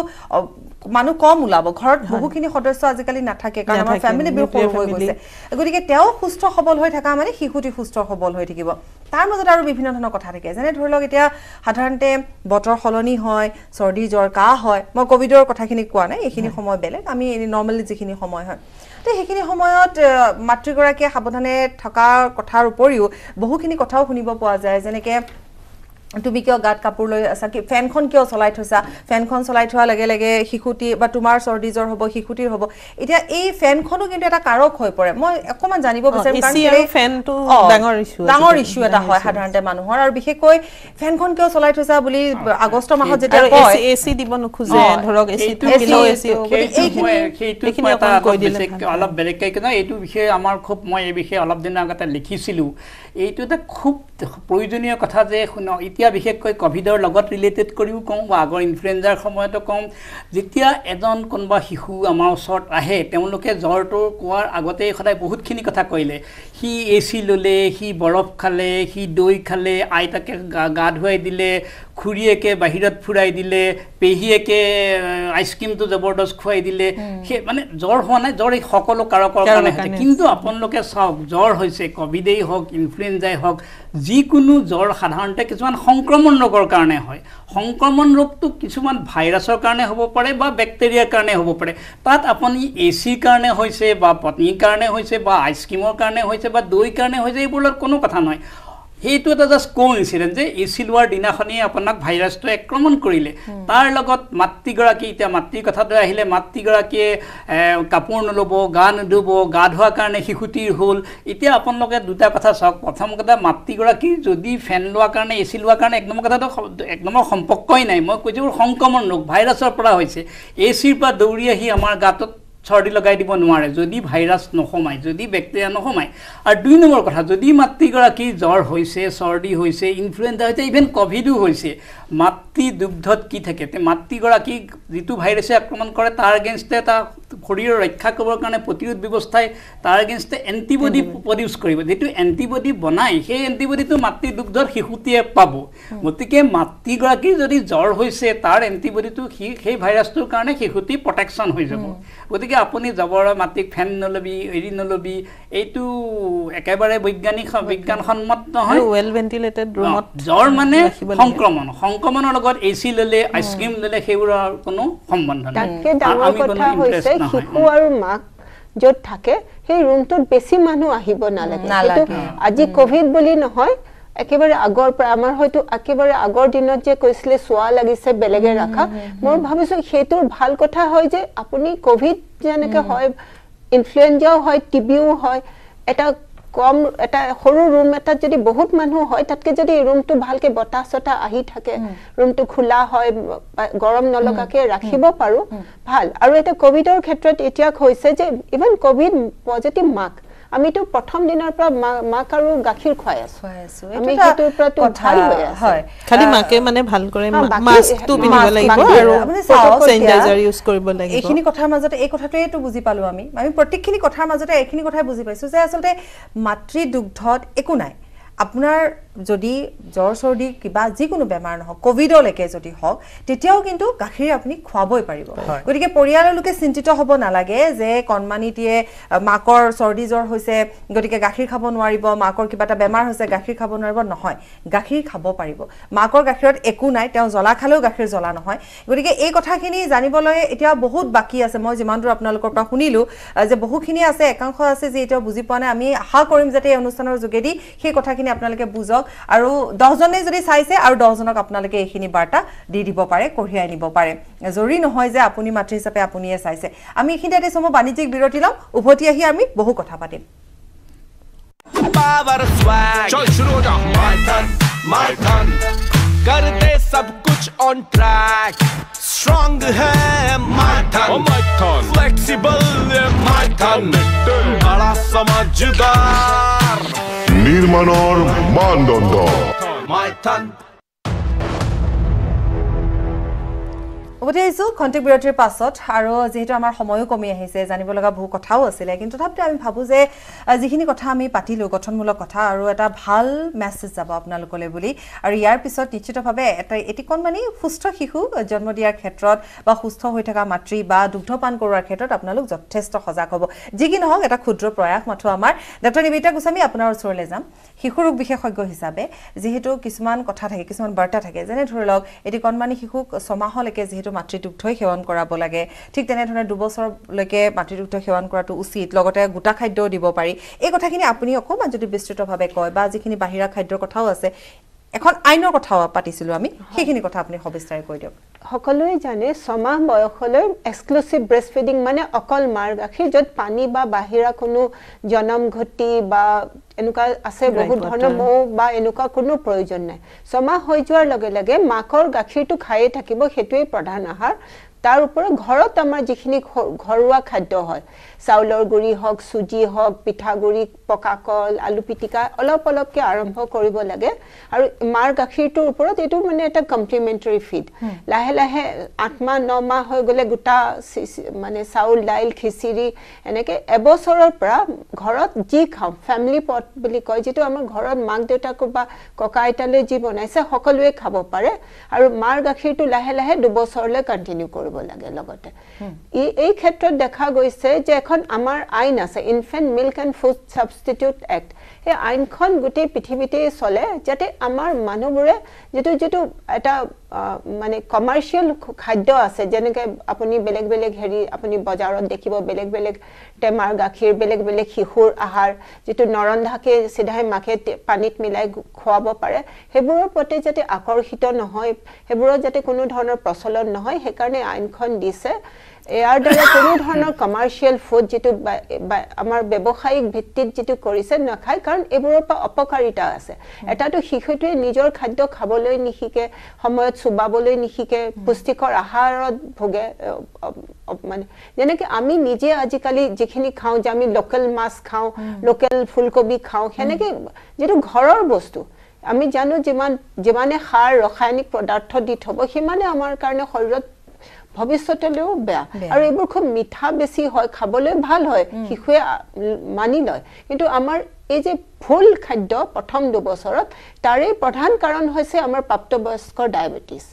মানুহ কম ওলাব ঘৰত বহুখিনি সদস্য আজিকালি নাথাকে কাৰণ আমাৰ ফেমিলি বিল সৰু হৈ গৈছে গতিকে তেওঁ সুস্থ সবল হৈ থকা মানে শিশুটি সুস্থ সবল হৈ থাকিব তাৰ মাজত আৰু বিভিন্ন ধৰণৰ কথা থাকে যেনে ধৰি লওক এতিয়া সাধাৰণতে বতৰ সলনি হয় চৰ্দি জ্বৰ কাহ হয় মই কভিডৰ কথাখিনি কোৱা নাই এইখিনি সময় বেলেগ আমি নৰ্মেলি যিখিনি সময় হয় তে সেইখিনি সময়ত মাতৃগৰাকীয়ে সাৱধানে থকাৰ কথাৰ উপৰিও বহুখিনি কথাও শুনিব পোৱা যায় যেনেকে তুমি কিয় গাত কাপোৰ লৈ আছা কি ফেনখন কিয় চলাই থৈছা ফেনখন চলাই থোৱাৰ লগে লগে শিশুটি বা তোমাৰ চৰ্দি জ্বৰ হ'ব শিশুটিৰ হ'ব এতিয়া এই ফেনখনো কিন্তু এটা কাৰক হৈ পৰে মই অকণমান জানিব বিচাৰিম ডাঙৰ ইছ্যু এটা হয় সাধাৰণতে মানুহৰ আৰু বিশেষকৈ ফেনখন কিয় চলাই থৈছা বুলি আগষ্ট মাহত যেতিয়া এ চি দিব নোখোজে ধৰক এ চি অলপ বেলেগকৈ কিন্তু এইটো বিষয়ে আমাৰ খুব মই এই বিষয়ে অলপ দিনৰ আগতে লিখিছিলোঁ এইটো এটা খুব প্ৰয়োজনীয় কথা যে শুনক এতিয়া বিশেষকৈ ক'ভিডৰ লগত ৰিলেটেড কৰিও কওঁ বা আগৰ ইনফ্লুৱেঞ্জাৰ সময়তো কওঁ যেতিয়া এজন কোনোবা শিশু আমাৰ ওচৰত আহে তেওঁলোকে জ্বৰটো কোৱাৰ আগতেই সদায় বহুতখিনি কথা কৰিলে সি এ চি ল'লে সি বৰফ খালে সি দৈ খালে আইতাকে গা গা ধুৱাই দিলে খুৰীয়েকে বাহিৰত ফুৰাই দিলে পেহীয়েকে আইচক্ৰীমটো জবৰদস্ত খুৱাই দিলে সেই মানে জ্বৰ হোৱা নাই জ্বৰ এই সকলো কাৰকৰ কাৰণে হৈছে কিন্তু আপোনালোকে চাওক জ্বৰ হৈছে ক'ভিডেই হওক ইনফ্লুৱেঞ্জাই হওক যিকোনো জ্বৰ সাধাৰণতে কিছুমান সংক্ৰমণ ৰোগৰ কাৰণে হয় সংক্ৰমণ ৰোগটো কিছুমান ভাইৰাছৰ কাৰণে হ'ব পাৰে বা বেক্টেৰিয়াৰ কাৰণে হ'ব পাৰে তাত আপুনি এ চিৰ কাৰণে হৈছে বা পত্নীৰ কাৰণে হৈছে বা আইচক্ৰীমৰ কাৰণে হৈছে বা দৈৰ কাৰণে হৈছে এইবোৰৰ কোনো কথা নহয় সেইটো এটা জাষ্ট কো ইঞ্চিডেণ্ট যে এ চি লোৱাৰ দিনাখনেই আপোনাক ভাইৰাছটোৱে আক্ৰমণ কৰিলে তাৰ লগত মাতৃগৰাকী এতিয়া মাতৃৰ কথাটো আহিলে মাতৃগৰাকীয়ে কাপোৰ নল'ব গা নুধুব গা ধোৱাৰ কাৰণে শিশুটিৰ হ'ল এতিয়া আপোনালোকে দুটা কথা চাওক প্ৰথম কথা মাতৃগৰাকী যদি ফেন লোৱাৰ কাৰণে এ চি লোৱাৰ কাৰণে একদম কথাটো এক নম্বৰ সম্পৰ্কই নাই মই কৈছোঁ সংক্ৰমণ ৰোগ ভাইৰাছৰ পৰা হৈছে এ চিৰ পৰা দৌৰি আহি আমাৰ গাটোত চৰ্দি লগাই দিব নোৱাৰে যদি ভাইৰাছ নসোমায় যদি বেক্টেৰিয়া নসোমায় আৰু দুই নম্বৰ কথা যদি মাতৃগৰাকী জ্বৰ হৈছে চৰ্দি হৈছে ইনফ্লুৱেঞ্জা হৈছে ইভেন ক'ভিডো হৈছে মাতৃ মাতৃদুগ্ধত কি থাকে মাতৃগৰাকীক যিটো ভাইৰাছে আক্ৰমণ কৰে তাৰ এগেইনষ্টে এটা শৰীৰৰ ৰক্ষা কৰিবৰ কাৰণে প্ৰতিৰোধ ব্যৱস্থাই তাৰ এগেইনষ্টে এণ্টিবডি প্ৰডিউচ কৰিব যিটো এণ্টিবডি বনায় সেই এণ্টিবডিটো মাতৃ মাতৃদুগ্ধত শিশুটিয়ে পাব গতিকে মাতৃগৰাকীৰ যদি জ্বৰ হৈছে তাৰ এণ্টিবডিটো সি সেই ভাইৰাছটোৰ কাৰণে শিশুটি প্ৰটেকশ্যন হৈ যাব গতিকে গতিকে আপুনি জবৰৰ মাটিক ফেন নল'বি হেৰি নল'বি এইটো একেবাৰে বৈজ্ঞানিক বিজ্ঞানসন্মত নহয় ৱেল ভেণ্টিলেটেড ৰুমত জ্বৰ মানে সংক্ৰমণ সংক্ৰমণৰ লগত এ ল'লে আইচক্ৰীম ল'লে সেইবোৰৰ কোনো সম্বন্ধ নাই শিশু আৰু মাক য'ত থাকে সেই ৰুমটোত বেছি মানুহ আহিব নালাগে নালাগে আজি ক'ভিড বুলি নহয় একেবাৰে আগৰ পৰা আমাৰ হয়তো একেবাৰে আগৰ দিনত যে কৈছিলে চোৱা লাগিছে বেলেগে ৰাখা মই ভাবিছো সেইটো ভাল কথা হয় যে আপুনি কভিড যেনেকে হয় ইনফ্লুয়েঞ্জাও হয় টিবিও হয় এটা কম এটা সৰু ৰুম এটাত যদি বহুত মানুহ হয় তাতকে যদি ৰুমটো ভালকে বতাহ চতাহ আহি থাকে ৰুমটো খোলা হয় গৰম নলগাকে ৰাখিব পাৰো ভাল আৰু এতিয়া কভিডৰ ক্ষেত্ৰত এতিয়া হৈছে যে ইভেন কভিড পজিটিভ মাক্স আমিতো প্ৰথম দিনৰ পৰা মাক আৰু গাখীৰ খুৱাই আছো আমি সেইটোৰ পৰাটো ভাল হৈ আছে হয় খালি মাকে মানে ভাল কৰে মাস্কটো পিন্ধিব লাগিব আৰু চেনিটাইজাৰ ইউজ কৰিব লাগিব এইখিনি কথাৰ মাজতে এই কথাটোৱেইতো বুজি পালো আমি আমি প্ৰত্যেকখিনি কথাৰ মাজতে এইখিনি কথাই বুজি পাইছোঁ যে আচলতে মাতৃ দুগ্ধত একো নাই আপোনাৰ যদি জ্বৰ চৰ্দি কিবা যিকোনো বেমাৰ নহওক কভিডলৈকে যদি হওক তেতিয়াও কিন্তু গাখীৰ আপুনি খুৱাবই পাৰিব গতিকে পৰিয়ালৰ লোকে চিন্তিত হ'ব নালাগে যে কণমানিটিয়ে মাকৰ চৰ্দি জ্বৰ হৈছে গতিকে গাখীৰ খাব নোৱাৰিব মাকৰ কিবা এটা বেমাৰ হৈছে গাখীৰ খাব নোৱাৰিব নহয় গাখীৰ খাব পাৰিব মাকৰ গাখীৰত একো নাই তেওঁ জ্বলা খালেও গাখীৰ জ্বলা নহয় গতিকে এই কথাখিনি জানিবলৈ এতিয়া বহুত বাকী আছে মই যিমান দূৰ আপোনালোকৰ পৰা শুনিলোঁ যে বহুখিনি আছে একাংশ আছে যি এতিয়াও বুজি পোৱা নাই আমি আশা কৰিম যাতে এই অনুষ্ঠানৰ যোগেদি সেই কথাখিনি আপোনালোকে বুজক চাওক আৰু দহজনে যদি চাইছে আৰু দহজনক আপোনালোকে এইখিনি বাৰ্তা দি দিব পাৰে কঢ়িয়াই নিব পাৰে জৰুৰী নহয় যে আপুনি মাতৃ হিচাপে আপুনিয়ে চাইছে আমি এইখিনি এটা চমু বাণিজ্যিক বিৰতি লওঁ উভতি আহি আমি বহু কথা পাতিম strong oh, flexible samajhdar নির্মাণর মানদণ্ড মাইথান উভতি আহিছোঁ খন্তেক বিৰতিৰ পাছত আৰু যিহেতু আমাৰ সময়ো কমি আহিছে জানিব লগা বহু কথাও আছিলে কিন্তু তথাপিতো আমি ভাবোঁ যে যিখিনি কথা আমি পাতিলোঁ গঠনমূলক কথা আৰু এটা ভাল মেছেজ যাব আপোনালোকলৈ বুলি আৰু ইয়াৰ পিছত নিশ্চিতভাৱে এটা এটিকণ মানে সুস্থ শিশু জন্ম দিয়াৰ ক্ষেত্ৰত বা সুস্থ হৈ থকা মাতৃ বা দুগ্ধপান কৰোৱাৰ ক্ষেত্ৰত আপোনালোক যথেষ্ট সজাগ হ'ব যি কি নহওক এটা ক্ষুদ্ৰ প্ৰয়াস মাথোঁ আমাৰ ডক্টৰ নিবেদিতা গোস্বামী আপোনাৰ ওচৰলৈ যাম শিশু বিশেষজ্ঞ হিচাপে যিহেতু কিছুমান কথা থাকে কিছুমান বাৰ্তা থাকে যেনে ধৰি লওক এটি কণমানি শিশুক ছমাহলৈকে যিহেতু মাতৃ দুগ্ধই সেৱন কৰাব লাগে ঠিক তেনেধৰণে দুবছৰলৈকে মাতৃ দুগ্ধ সেৱন কৰাটো উচিত লগতে গোটা খাদ্যও দিব পাৰি এই কথাখিনি আপুনি অকণমান যদি বিস্তৃতভাৱে কয় বা যিখিনি বাহিৰা খাদ্যৰ কথাও আছে এখন আইনৰ কথাও পাতিছিলোঁ আমি সেইখিনি কথা আপুনি সবিস্তাৰে কৈ দিয়ক সকলোৱে জানে ছমাহ বয়সলৈ এক্সক্লুচিভ ব্ৰেষ্ট ফিডিং মানে অকল মাৰ গাখীৰ য'ত পানী বা বাহিৰা কোনো জনম ঘটি বা এনেকুৱা আছে বহুত ধৰণৰ মৌ বা এনেকুৱা কোনো প্ৰয়োজন নাই ছমাহ হৈ যোৱাৰ লগে লগে মাকৰ গাখীৰটো খায়েই থাকিব সেইটোৱেই প্ৰধান আহাৰ তাৰ ওপৰত ঘৰত আমাৰ যিখিনি ঘৰুৱা খাদ্য হয় চাউলৰ গুড়ি হওক চুজি হওক পিঠাগুড়ি পকা কল আলু পিটিকা অলপ অলপকৈ আৰম্ভ কৰিব লাগে আৰু মাৰ গাখীৰটোৰ ওপৰত এইটো মানে এটা কমপ্লিমেণ্টৰী ফিড লাহে লাহে আঠ মাহ ন মাহ হৈ গ'লে গোটা মানে চাউল দাইল খিচিৰি এনেকৈ এবছৰৰ পৰা ঘৰত যি খাওঁ ফেমিলি পট বুলি কয় যিটো আমাৰ ঘৰত মাক দেউতাকো বা ককা আইতালৈ যি বনাইছে সকলোৱে খাব পাৰে আৰু মাৰ গাখীৰটো লাহে লাহে দুবছৰলৈ কণ্টিনিউ কৰিব লাগে লগতে এই ক্ষেত্ৰত দেখা গৈছে যে যিখন আমাৰ আইন আছে infant milk and food substitute act সেই আইনখন গোটেই পৃথিৱীতেই চলে যাতে আমাৰ মানুহবোৰে যিটো যিটো এটা মানে কমাৰ্চিয়েল খাদ্য আছে যেনেকৈ আপুনি বেলেগ বেলেগ হেৰি আপুনি বজাৰত দেখিব বেলেগ বেলেগ টেমাৰ গাখীৰ বেলেগ বেলেগ শিশুৰ আহাৰ যিটো নৰন্ধাকে চিধাই মাকে পানীত মিলাই খুৱাব পাৰে সেইবোৰৰ প্ৰতি যাতে আকৰ্ষিত নহয় সেইবোৰৰ যাতে কোনো ধৰণৰ প্ৰচলন নহয় সেইকাৰণে আইনখন দিছে ইয়াৰ দ্বাৰা কোনো ধৰণৰ কমাৰ্চিয়েল ফুড যিটো আমাৰ ব্যৱসায়িক ভিত্তিত যিটো কৰিছে নাখায় কাৰণ এইবোৰৰ পৰা অপকাৰিতা আছে এটাতো শিশুটোৱে নিজৰ খাদ্য খাবলৈ নিশিকে সময়ত চুবাবলৈ নিশিকে পুষ্টিকৰ আহাৰত ভোগে মানে যেনেকে আমি নিজে আজিকালি যিখিনি খাওঁ যে আমি লোকেল মাছ খাওঁ লোকেল ফুলকবি খাওঁ সেনেকে যিটো ঘৰৰ বস্তু আমি জানো যিমান যিমানে সাৰ ৰাসায়নিক পদাৰ্থ দি থ'ব সিমানে আমাৰ কাৰণে শৰীৰত ভৱিষ্যতলৈও বেয়া আৰু এইবোৰ খুব মিঠা বেছি হয় খাবলৈ ভাল হয় শিশুৱে মানি লয় কিন্তু আমাৰ এই যে ভুল খাদ্য প্ৰথম দুবছৰত তাৰে প্ৰধান কাৰণ হৈছে আমাৰ প্ৰাপ্তবয়স্কৰ ডায়েবেটিছ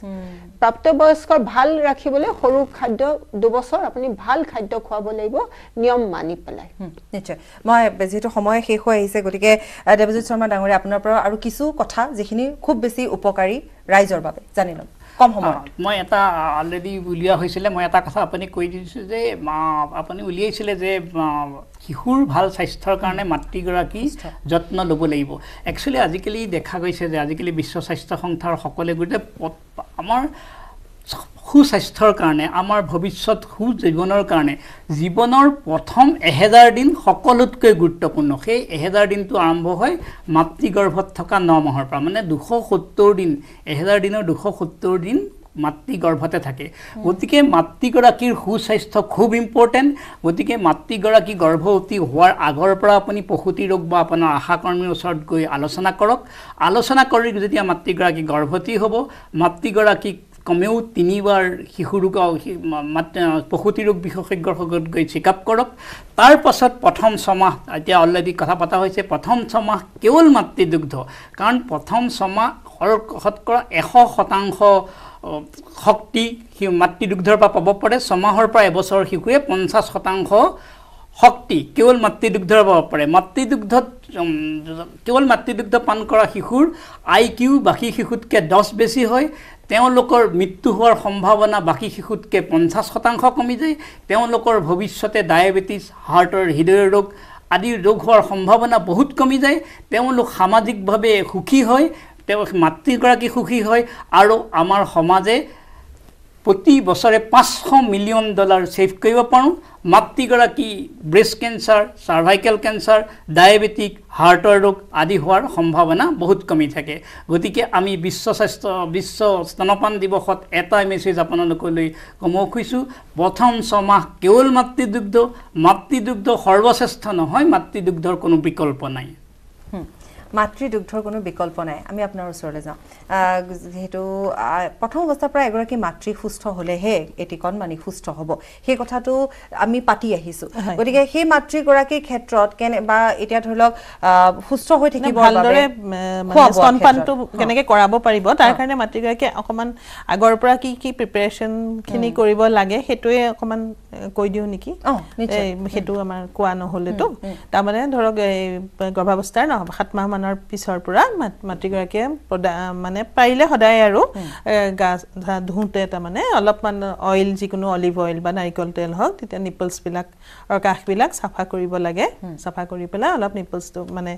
প্ৰাপ্তবয়স্কৰ ভাল ৰাখিবলৈ সৰু খাদ্য দুবছৰ আপুনি ভাল খাদ্য খুৱাব লাগিব নিয়ম মানি পেলাই নিশ্চয় মই যিহেতু সময় শেষ হৈ আহিছে গতিকে দেৱজিৎ শৰ্মা ডাঙৰীয়া আপোনাৰ পৰা আৰু কিছু কথা যিখিনি খুব বেছি উপকাৰী ৰাইজৰ বাবে জানি ল'ম কম সময় মই এটা অলৰেডি উলিওৱা হৈছিলে মই এটা কথা আপুনি কৈ দিছোঁ যে আপুনি উলিয়াইছিলে যে শিশুৰ ভাল স্বাস্থ্যৰ কাৰণে মাতৃগৰাকী যত্ন ল'ব লাগিব একচুৱেলি আজিকালি দেখা গৈছে যে আজিকালি বিশ্ব স্বাস্থ্য সংস্থাৰ সকলোৱে গোটেই আমাৰ সুস্বাস্থ্যৰ কাৰণে আমাৰ ভৱিষ্যত সু জীৱনৰ কাৰণে জীৱনৰ প্ৰথম এহেজাৰ দিন সকলোতকৈ গুৰুত্বপূৰ্ণ সেই এহেজাৰ দিনটো আৰম্ভ হয় মাতৃগৰ্ভত থকা ন মাহৰ পৰা মানে দুশ সত্তৰ দিন এহেজাৰ দিনৰ দুশ সত্তৰ দিন মাতৃগৰ্ভতে থাকে গতিকে মাতৃগৰাকীৰ সুস্বাস্থ্য খুব ইম্পৰ্টেণ্ট গতিকে মাতৃগৰাকী গৰ্ভৱতী হোৱাৰ আগৰ পৰা আপুনি প্ৰসূতি ৰোগ বা আপোনাৰ আশাকৰ্মীৰ ওচৰত গৈ আলোচনা কৰক আলোচনা কৰি যেতিয়া মাতৃগৰাকী গৰ্ভৱতী হ'ব মাতৃগৰাকীক কমেও তিনিবাৰ শিশু ৰোগ প্ৰসূতি ৰোগ বিশেষজ্ঞৰ বিশেষজ্ঞসকলত গৈ চেক আপ কৰক তাৰ পাছত প্ৰথম ছমাহ এতিয়া অলৰেডি কথা পতা হৈছে প্ৰথম ছমাহ কেৱল মাতৃ দুগ্ধ কাৰণ প্ৰথম ছমাহ শতকৰা এশ শতাংশ শক্তি সি দুগ্ধৰ পৰা পাব পাৰে ছমাহৰ পৰা এবছৰ শিশুৱে পঞ্চাছ শতাংশ শক্তি কেৱল মাতৃ মাতৃদুগ্ধৰ পাব পাৰে মাতৃ দুগ্ধত কেৱল মাতৃ দুগ্ধ পান কৰা শিশুৰ আই কিউ বাকী শিশুতকৈ দহ বেছি হয় তেওঁলোকৰ মৃত্যু হোৱাৰ সম্ভাৱনা বাকী শিশুতকৈ পঞ্চাছ শতাংশ কমি যায় তেওঁলোকৰ ভৱিষ্যতে ডায়েবেটিছ হাৰ্টৰ হৃদয় ৰোগ আদি ৰোগ হোৱাৰ সম্ভাৱনা বহুত কমি যায় তেওঁলোক সামাজিকভাৱে সুখী হয় তেওঁ মাতৃগৰাকী সুখী হয় আৰু আমাৰ সমাজে প্ৰতি বছৰে পাঁচশ মিলিয়ন ডলাৰ ছেভ কৰিব পাৰোঁ মাতৃগৰাকী breast cancer cervical cancer diabetic হাৰ্টৰ ৰোগ আদি হোৱাৰ সম্ভাৱনা বহুত কমি থাকে গতিকে আমি বিশ্ব স্বাস্থ্য বিশ্ব স্তনপান দিৱসত এটা মেছেজ আপোনালোকলৈ ক'ব খুজিছোঁ প্ৰথম ছমাহ কেৱল মাতৃদুগ্ধ মাতৃদুগ্ধ সৰ্বশ্ৰেষ্ঠ নহয় মাতৃদুগ্ধৰ কোনো বিকল্প নাই মাতৃদুগ্ধৰ কোনো বিকল্প নাই আমি আপোনাৰ ওচৰলৈ যাওঁ যিহেতু প্ৰথম অৱস্থাৰ পৰা এগৰাকী মাতৃ সুস্থ হ'লেহে এটি কণমানি সুস্থ হ'ব সেই কথাটো আমি পাতি আহিছোঁ গতিকে সেই মাতৃগৰাকীৰ ক্ষেত্ৰত কেনে বা এতিয়া ধৰি লওক সুস্থ হৈ থাকিব কেনেকৈ কৰাব পাৰিব তাৰ কাৰণে মাতৃগৰাকীয়ে অকণমান আগৰ পৰা কি কি প্ৰিপেৰেশ্যনখিনি কৰিব লাগে সেইটোৱে অকণমান কৈ দিওঁ নেকি সেইটো আমাৰ কোৱা নহ'লেতো তাৰমানে ধৰক এই গৰ্ভাৱস্থাৰ ন সাতমাহমান মানৰ পিছৰ পৰা মাতৃগৰাকীয়ে মানে পাৰিলে সদায় আৰু গা ধুওঁতে তাৰমানে অলপমান অইল যিকোনো অলিভ অইল বা নাৰিকল তেল হওক তেতিয়া নিপলছবিলাকৰ কাষবিলাক চাফা কৰিব লাগে চাফা কৰি পেলাই অলপ নিপলছটো মানে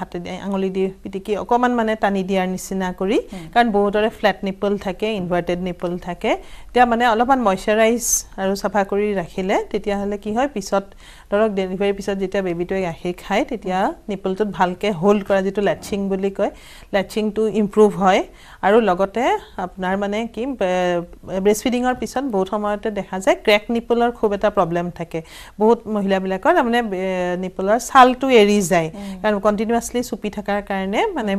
হাতে আঙুলি দি পিটিকি অকণমান মানে টানি দিয়াৰ নিচিনা কৰি কাৰণ বহুতৰে ফ্লেট নিপল থাকে ইনভাৰ্টেড নিপল থাকে তেতিয়া মানে অলপমান মইশ্চাৰাইজ আৰু চাফা কৰি ৰাখিলে তেতিয়াহ'লে কি হয় পিছত ধৰক ডেলিভাৰীৰ পিছত যেতিয়া বেবীটোৱে গাখীৰ খায় তেতিয়া নিপলটোত ভালকৈ হোল্ড কৰা যিটো লেট্ৰিং বুলি কয় লেট্ৰিংটো ইম্প্ৰুভ হয় আৰু লগতে আপোনাৰ মানে কি ব্ৰেষ্ট ফিডিঙৰ পিছত বহুত সময়তে দেখা যায় ক্ৰেক নিপলৰ খুব এটা প্ৰব্লেম থাকে বহুত মহিলাবিলাকৰ তাৰমানে নিপলৰ ছালটো এৰি যায় কাৰণ কণ্টিনিউৱাছলি চুপি থকাৰ কাৰণে মানে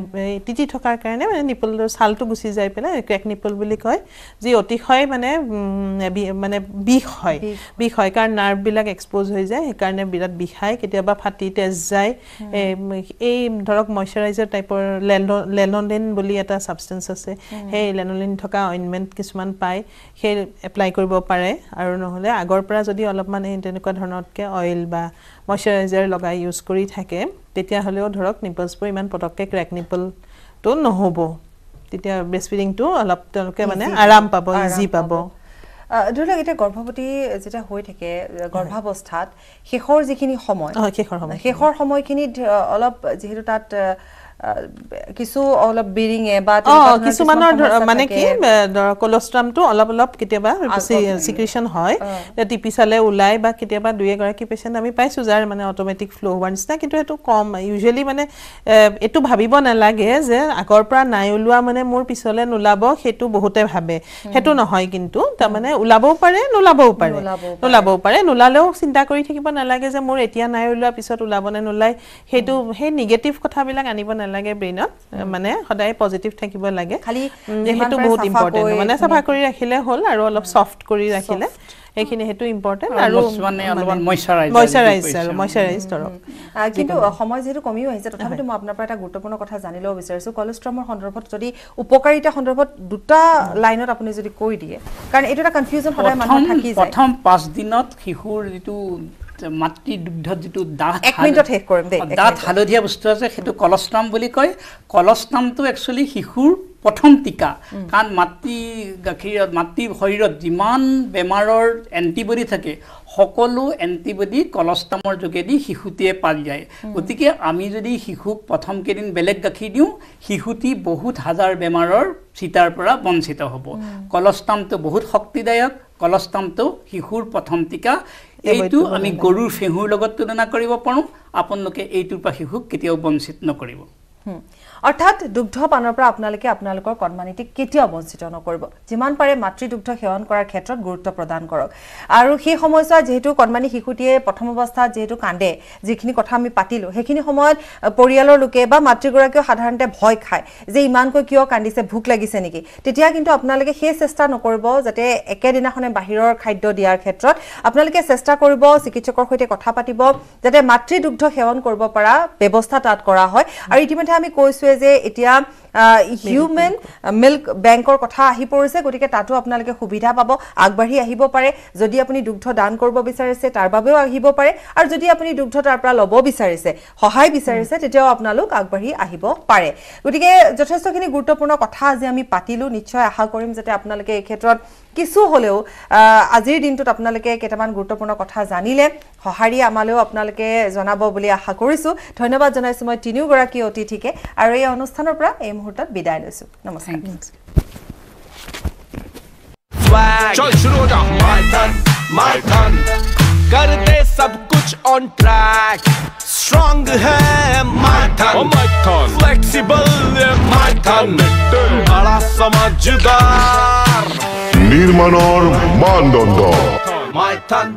তিতি থকাৰ কাৰণে মানে নিপলৰ ছালটো গুচি যায় পেলাই ক্ৰেক নিপল বুলি কয় যি অতিশয় মানে মানে বিষ হয় বিষ হয় কাৰণ নাৰ্ভবিলাক এক্সপ'জ হৈ যায় কাৰণে বিৰাট বিষাই কেতিয়াবা ফাটি তেজ যায় এই ধৰক মইশ্চাৰাইজাৰ টাইপৰ লেন লেনলিন বুলি এটা ছাবষ্টেঞ্চ আছে সেই লেনলিন থকা অইনমেণ্ট কিছুমান পায় সেই এপ্লাই কৰিব পাৰে আৰু নহ'লে আগৰ পৰা যদি অলপমান এই তেনেকুৱা ধৰণতকৈ অইল বা মইশ্চাৰাইজাৰ লগাই ইউজ কৰি থাকে তেতিয়াহ'লেও ধৰক নিপলছবোৰ ইমান পটককৈ ক্ৰেক নিপলটো নহ'ব তেতিয়া ব্ৰেষ্ট ফিডিংটো অলপ তেওঁলোকে মানে আৰাম পাব ইজি পাব ধৰি লওক এতিয়া গৰ্ভৱতী যেতিয়া হৈ থাকে গৰ্ভাৱস্থাত শেষৰ যিখিনি সময় শেষৰ সময়খিনিত অলপ যিহেতু তাত কিছু অলপ বিৰিঙে বা কিছুমানৰ মানে কি কলষ্ট্ৰামটো অলপ অলপ কেতিয়াবা চিকিউশ্যন হয় টিপিচালে ওলায় বা কেতিয়াবা দুই এগৰাকী পেচেণ্ট আমি পাইছোঁ যাৰ মানে অট'মেটিক ফ্ল' হোৱাৰ নিচিনা কিন্তু সেইটো কম ইউজুৱেলি মানে এইটো ভাবিব নালাগে যে আগৰ পৰা নাই ওলোৱা মানে মোৰ পিছলে নোলাব সেইটো বহুতে ভাবে সেইটো নহয় কিন্তু মানে ওলাবও পাৰে নোলাবও পাৰে নোলাবও পাৰে নোলালেও চিন্তা কৰি থাকিব নালাগে যে মোৰ এতিয়া নাই ওলোৱা পিছত ওলাবনে নোলায় সেইটো সেই নিগেটিভ বিলাক আনিব নালাগে নালাগে ব্ৰেইনত মানে সদায় পজিটিভ থাকিব লাগে সেইটো বহুত ইম্পৰ্টেণ্ট মানে চাফা কৰি ৰাখিলে হ'ল আৰু অলপ চফ্ট কৰি ৰাখিলে সেইখিনি সেইটো ইম্পৰ্টেণ্ট আৰু ময়শ্চাৰাইজ আৰু ময়শ্চাৰাইজ ধৰক কিন্তু সময় যিহেতু কমিও আহিছে তথাপিতো মই আপোনাৰ পৰা এটা গুৰুত্বপূৰ্ণ কথা জানি ল'ব বিচাৰিছোঁ কলেষ্ট্ৰমৰ সন্দৰ্ভত যদি উপকাৰিতা সন্দৰ্ভত দুটা লাইনত আপুনি যদি কৈ দিয়ে কাৰণ এইটো এটা কনফিউজন সদায় মানুহ থাকি যায় প্ৰথম পাঁচদিনত শিশুৰ যিটো মাতৃ দুগ্ধত যিটো দাঁত এক মিনিটত শেষ কৰিম দেই দাঁত হালধীয়া বস্তু আছে সেইটো কলষ্টাম বুলি কয় কলষ্টামটো একচুৱেলি শিশুৰ প্ৰথম টীকা কাৰণ মাতৃ গাখীৰত মাতৃ শৰীৰত যিমান বেমাৰৰ এণ্টিবডি থাকে সকলো এণ্টিবডি কলষ্টামৰ যোগেদি শিশুটিয়ে পাল যায় গতিকে আমি যদি শিশুক প্ৰথম কেইদিন বেলেগ গাখীৰ দিওঁ শিশুটি বহুত হাজাৰ বেমাৰৰ চিতাৰ পৰা বঞ্চিত হ'ব কলষ্টামটো বহুত শক্তিদায়ক কলষ্টামটো শিশুৰ প্ৰথম টীকা এইটো আমি গৰুৰ ফেঁহুৰ লগত তুলনা কৰিব পাৰোঁ আপোনালোকে এইটোৰ পৰা শিশুক কেতিয়াও বঞ্চিত নকৰিব অৰ্থাৎ দুগ্ধ দুগ্ধপানৰ পৰা আপোনালোকে আপোনালোকৰ কণমানিটিক কেতিয়াও বঞ্চিত নকৰিব যিমান পাৰে মাতৃ দুগ্ধ সেৱন কৰাৰ ক্ষেত্ৰত গুৰুত্ব প্ৰদান কৰক আৰু সেই সময়ছোৱাত যিহেতু কণমানি শিশুটিয়ে প্ৰথম অৱস্থাত যিহেতু কান্দে যিখিনি কথা আমি পাতিলোঁ সেইখিনি সময়ত পৰিয়ালৰ লোকে বা মাতৃগৰাকীয়েও সাধাৰণতে ভয় খায় যে ইমানকৈ কিয় কান্দিছে ভোক লাগিছে নেকি তেতিয়া কিন্তু আপোনালোকে সেই চেষ্টা নকৰিব যাতে একেদিনাখনে বাহিৰৰ খাদ্য দিয়াৰ ক্ষেত্ৰত আপোনালোকে চেষ্টা কৰিব চিকিৎসকৰ সৈতে কথা পাতিব যাতে মাতৃ দুগ্ধ সেৱন কৰিব পৰা ব্যৱস্থা তাত কৰা হয় আৰু ইতিমধ্যে আমি কৈছোঁ যে এতিয়া হিউমেন মিল্ক বেংকৰ কথা আহি পৰিছে গতিকে তাতো আপোনালোকে সুবিধা পাব আগবাঢ়ি আহিব পাৰে যদি আপুনি দুগ্ধ দান কৰিব বিচাৰিছে তাৰ বাবেও আহিব পাৰে আৰু যদি আপুনি দুগ্ধ তাৰ পৰা ল'ব বিচাৰিছে সহায় বিচাৰিছে তেতিয়াও আপোনালোক আগবাঢ়ি আহিব পাৰে গতিকে যথেষ্টখিনি গুৰুত্বপূৰ্ণ কথা আজি আমি পাতিলোঁ নিশ্চয় আশা কৰিম যাতে আপোনালোকে এই ক্ষেত্ৰত কিছু হ'লেও আজিৰ দিনটোত আপোনালোকে কেইটামান গুৰুত্বপূৰ্ণ কথা জানিলে সঁহাৰি আমালৈও আপোনালোকে জনাব বুলি আশা কৰিছোঁ ধন্যবাদ জনাইছোঁ মই তিনিওগৰাকী অতিথিকে আৰু এই অনুষ্ঠানৰ পৰা এই মুহূৰ্তত বিদায় লৈছোঁ নমস্কাৰ নির্মাণর মানদণ্ড মাইথান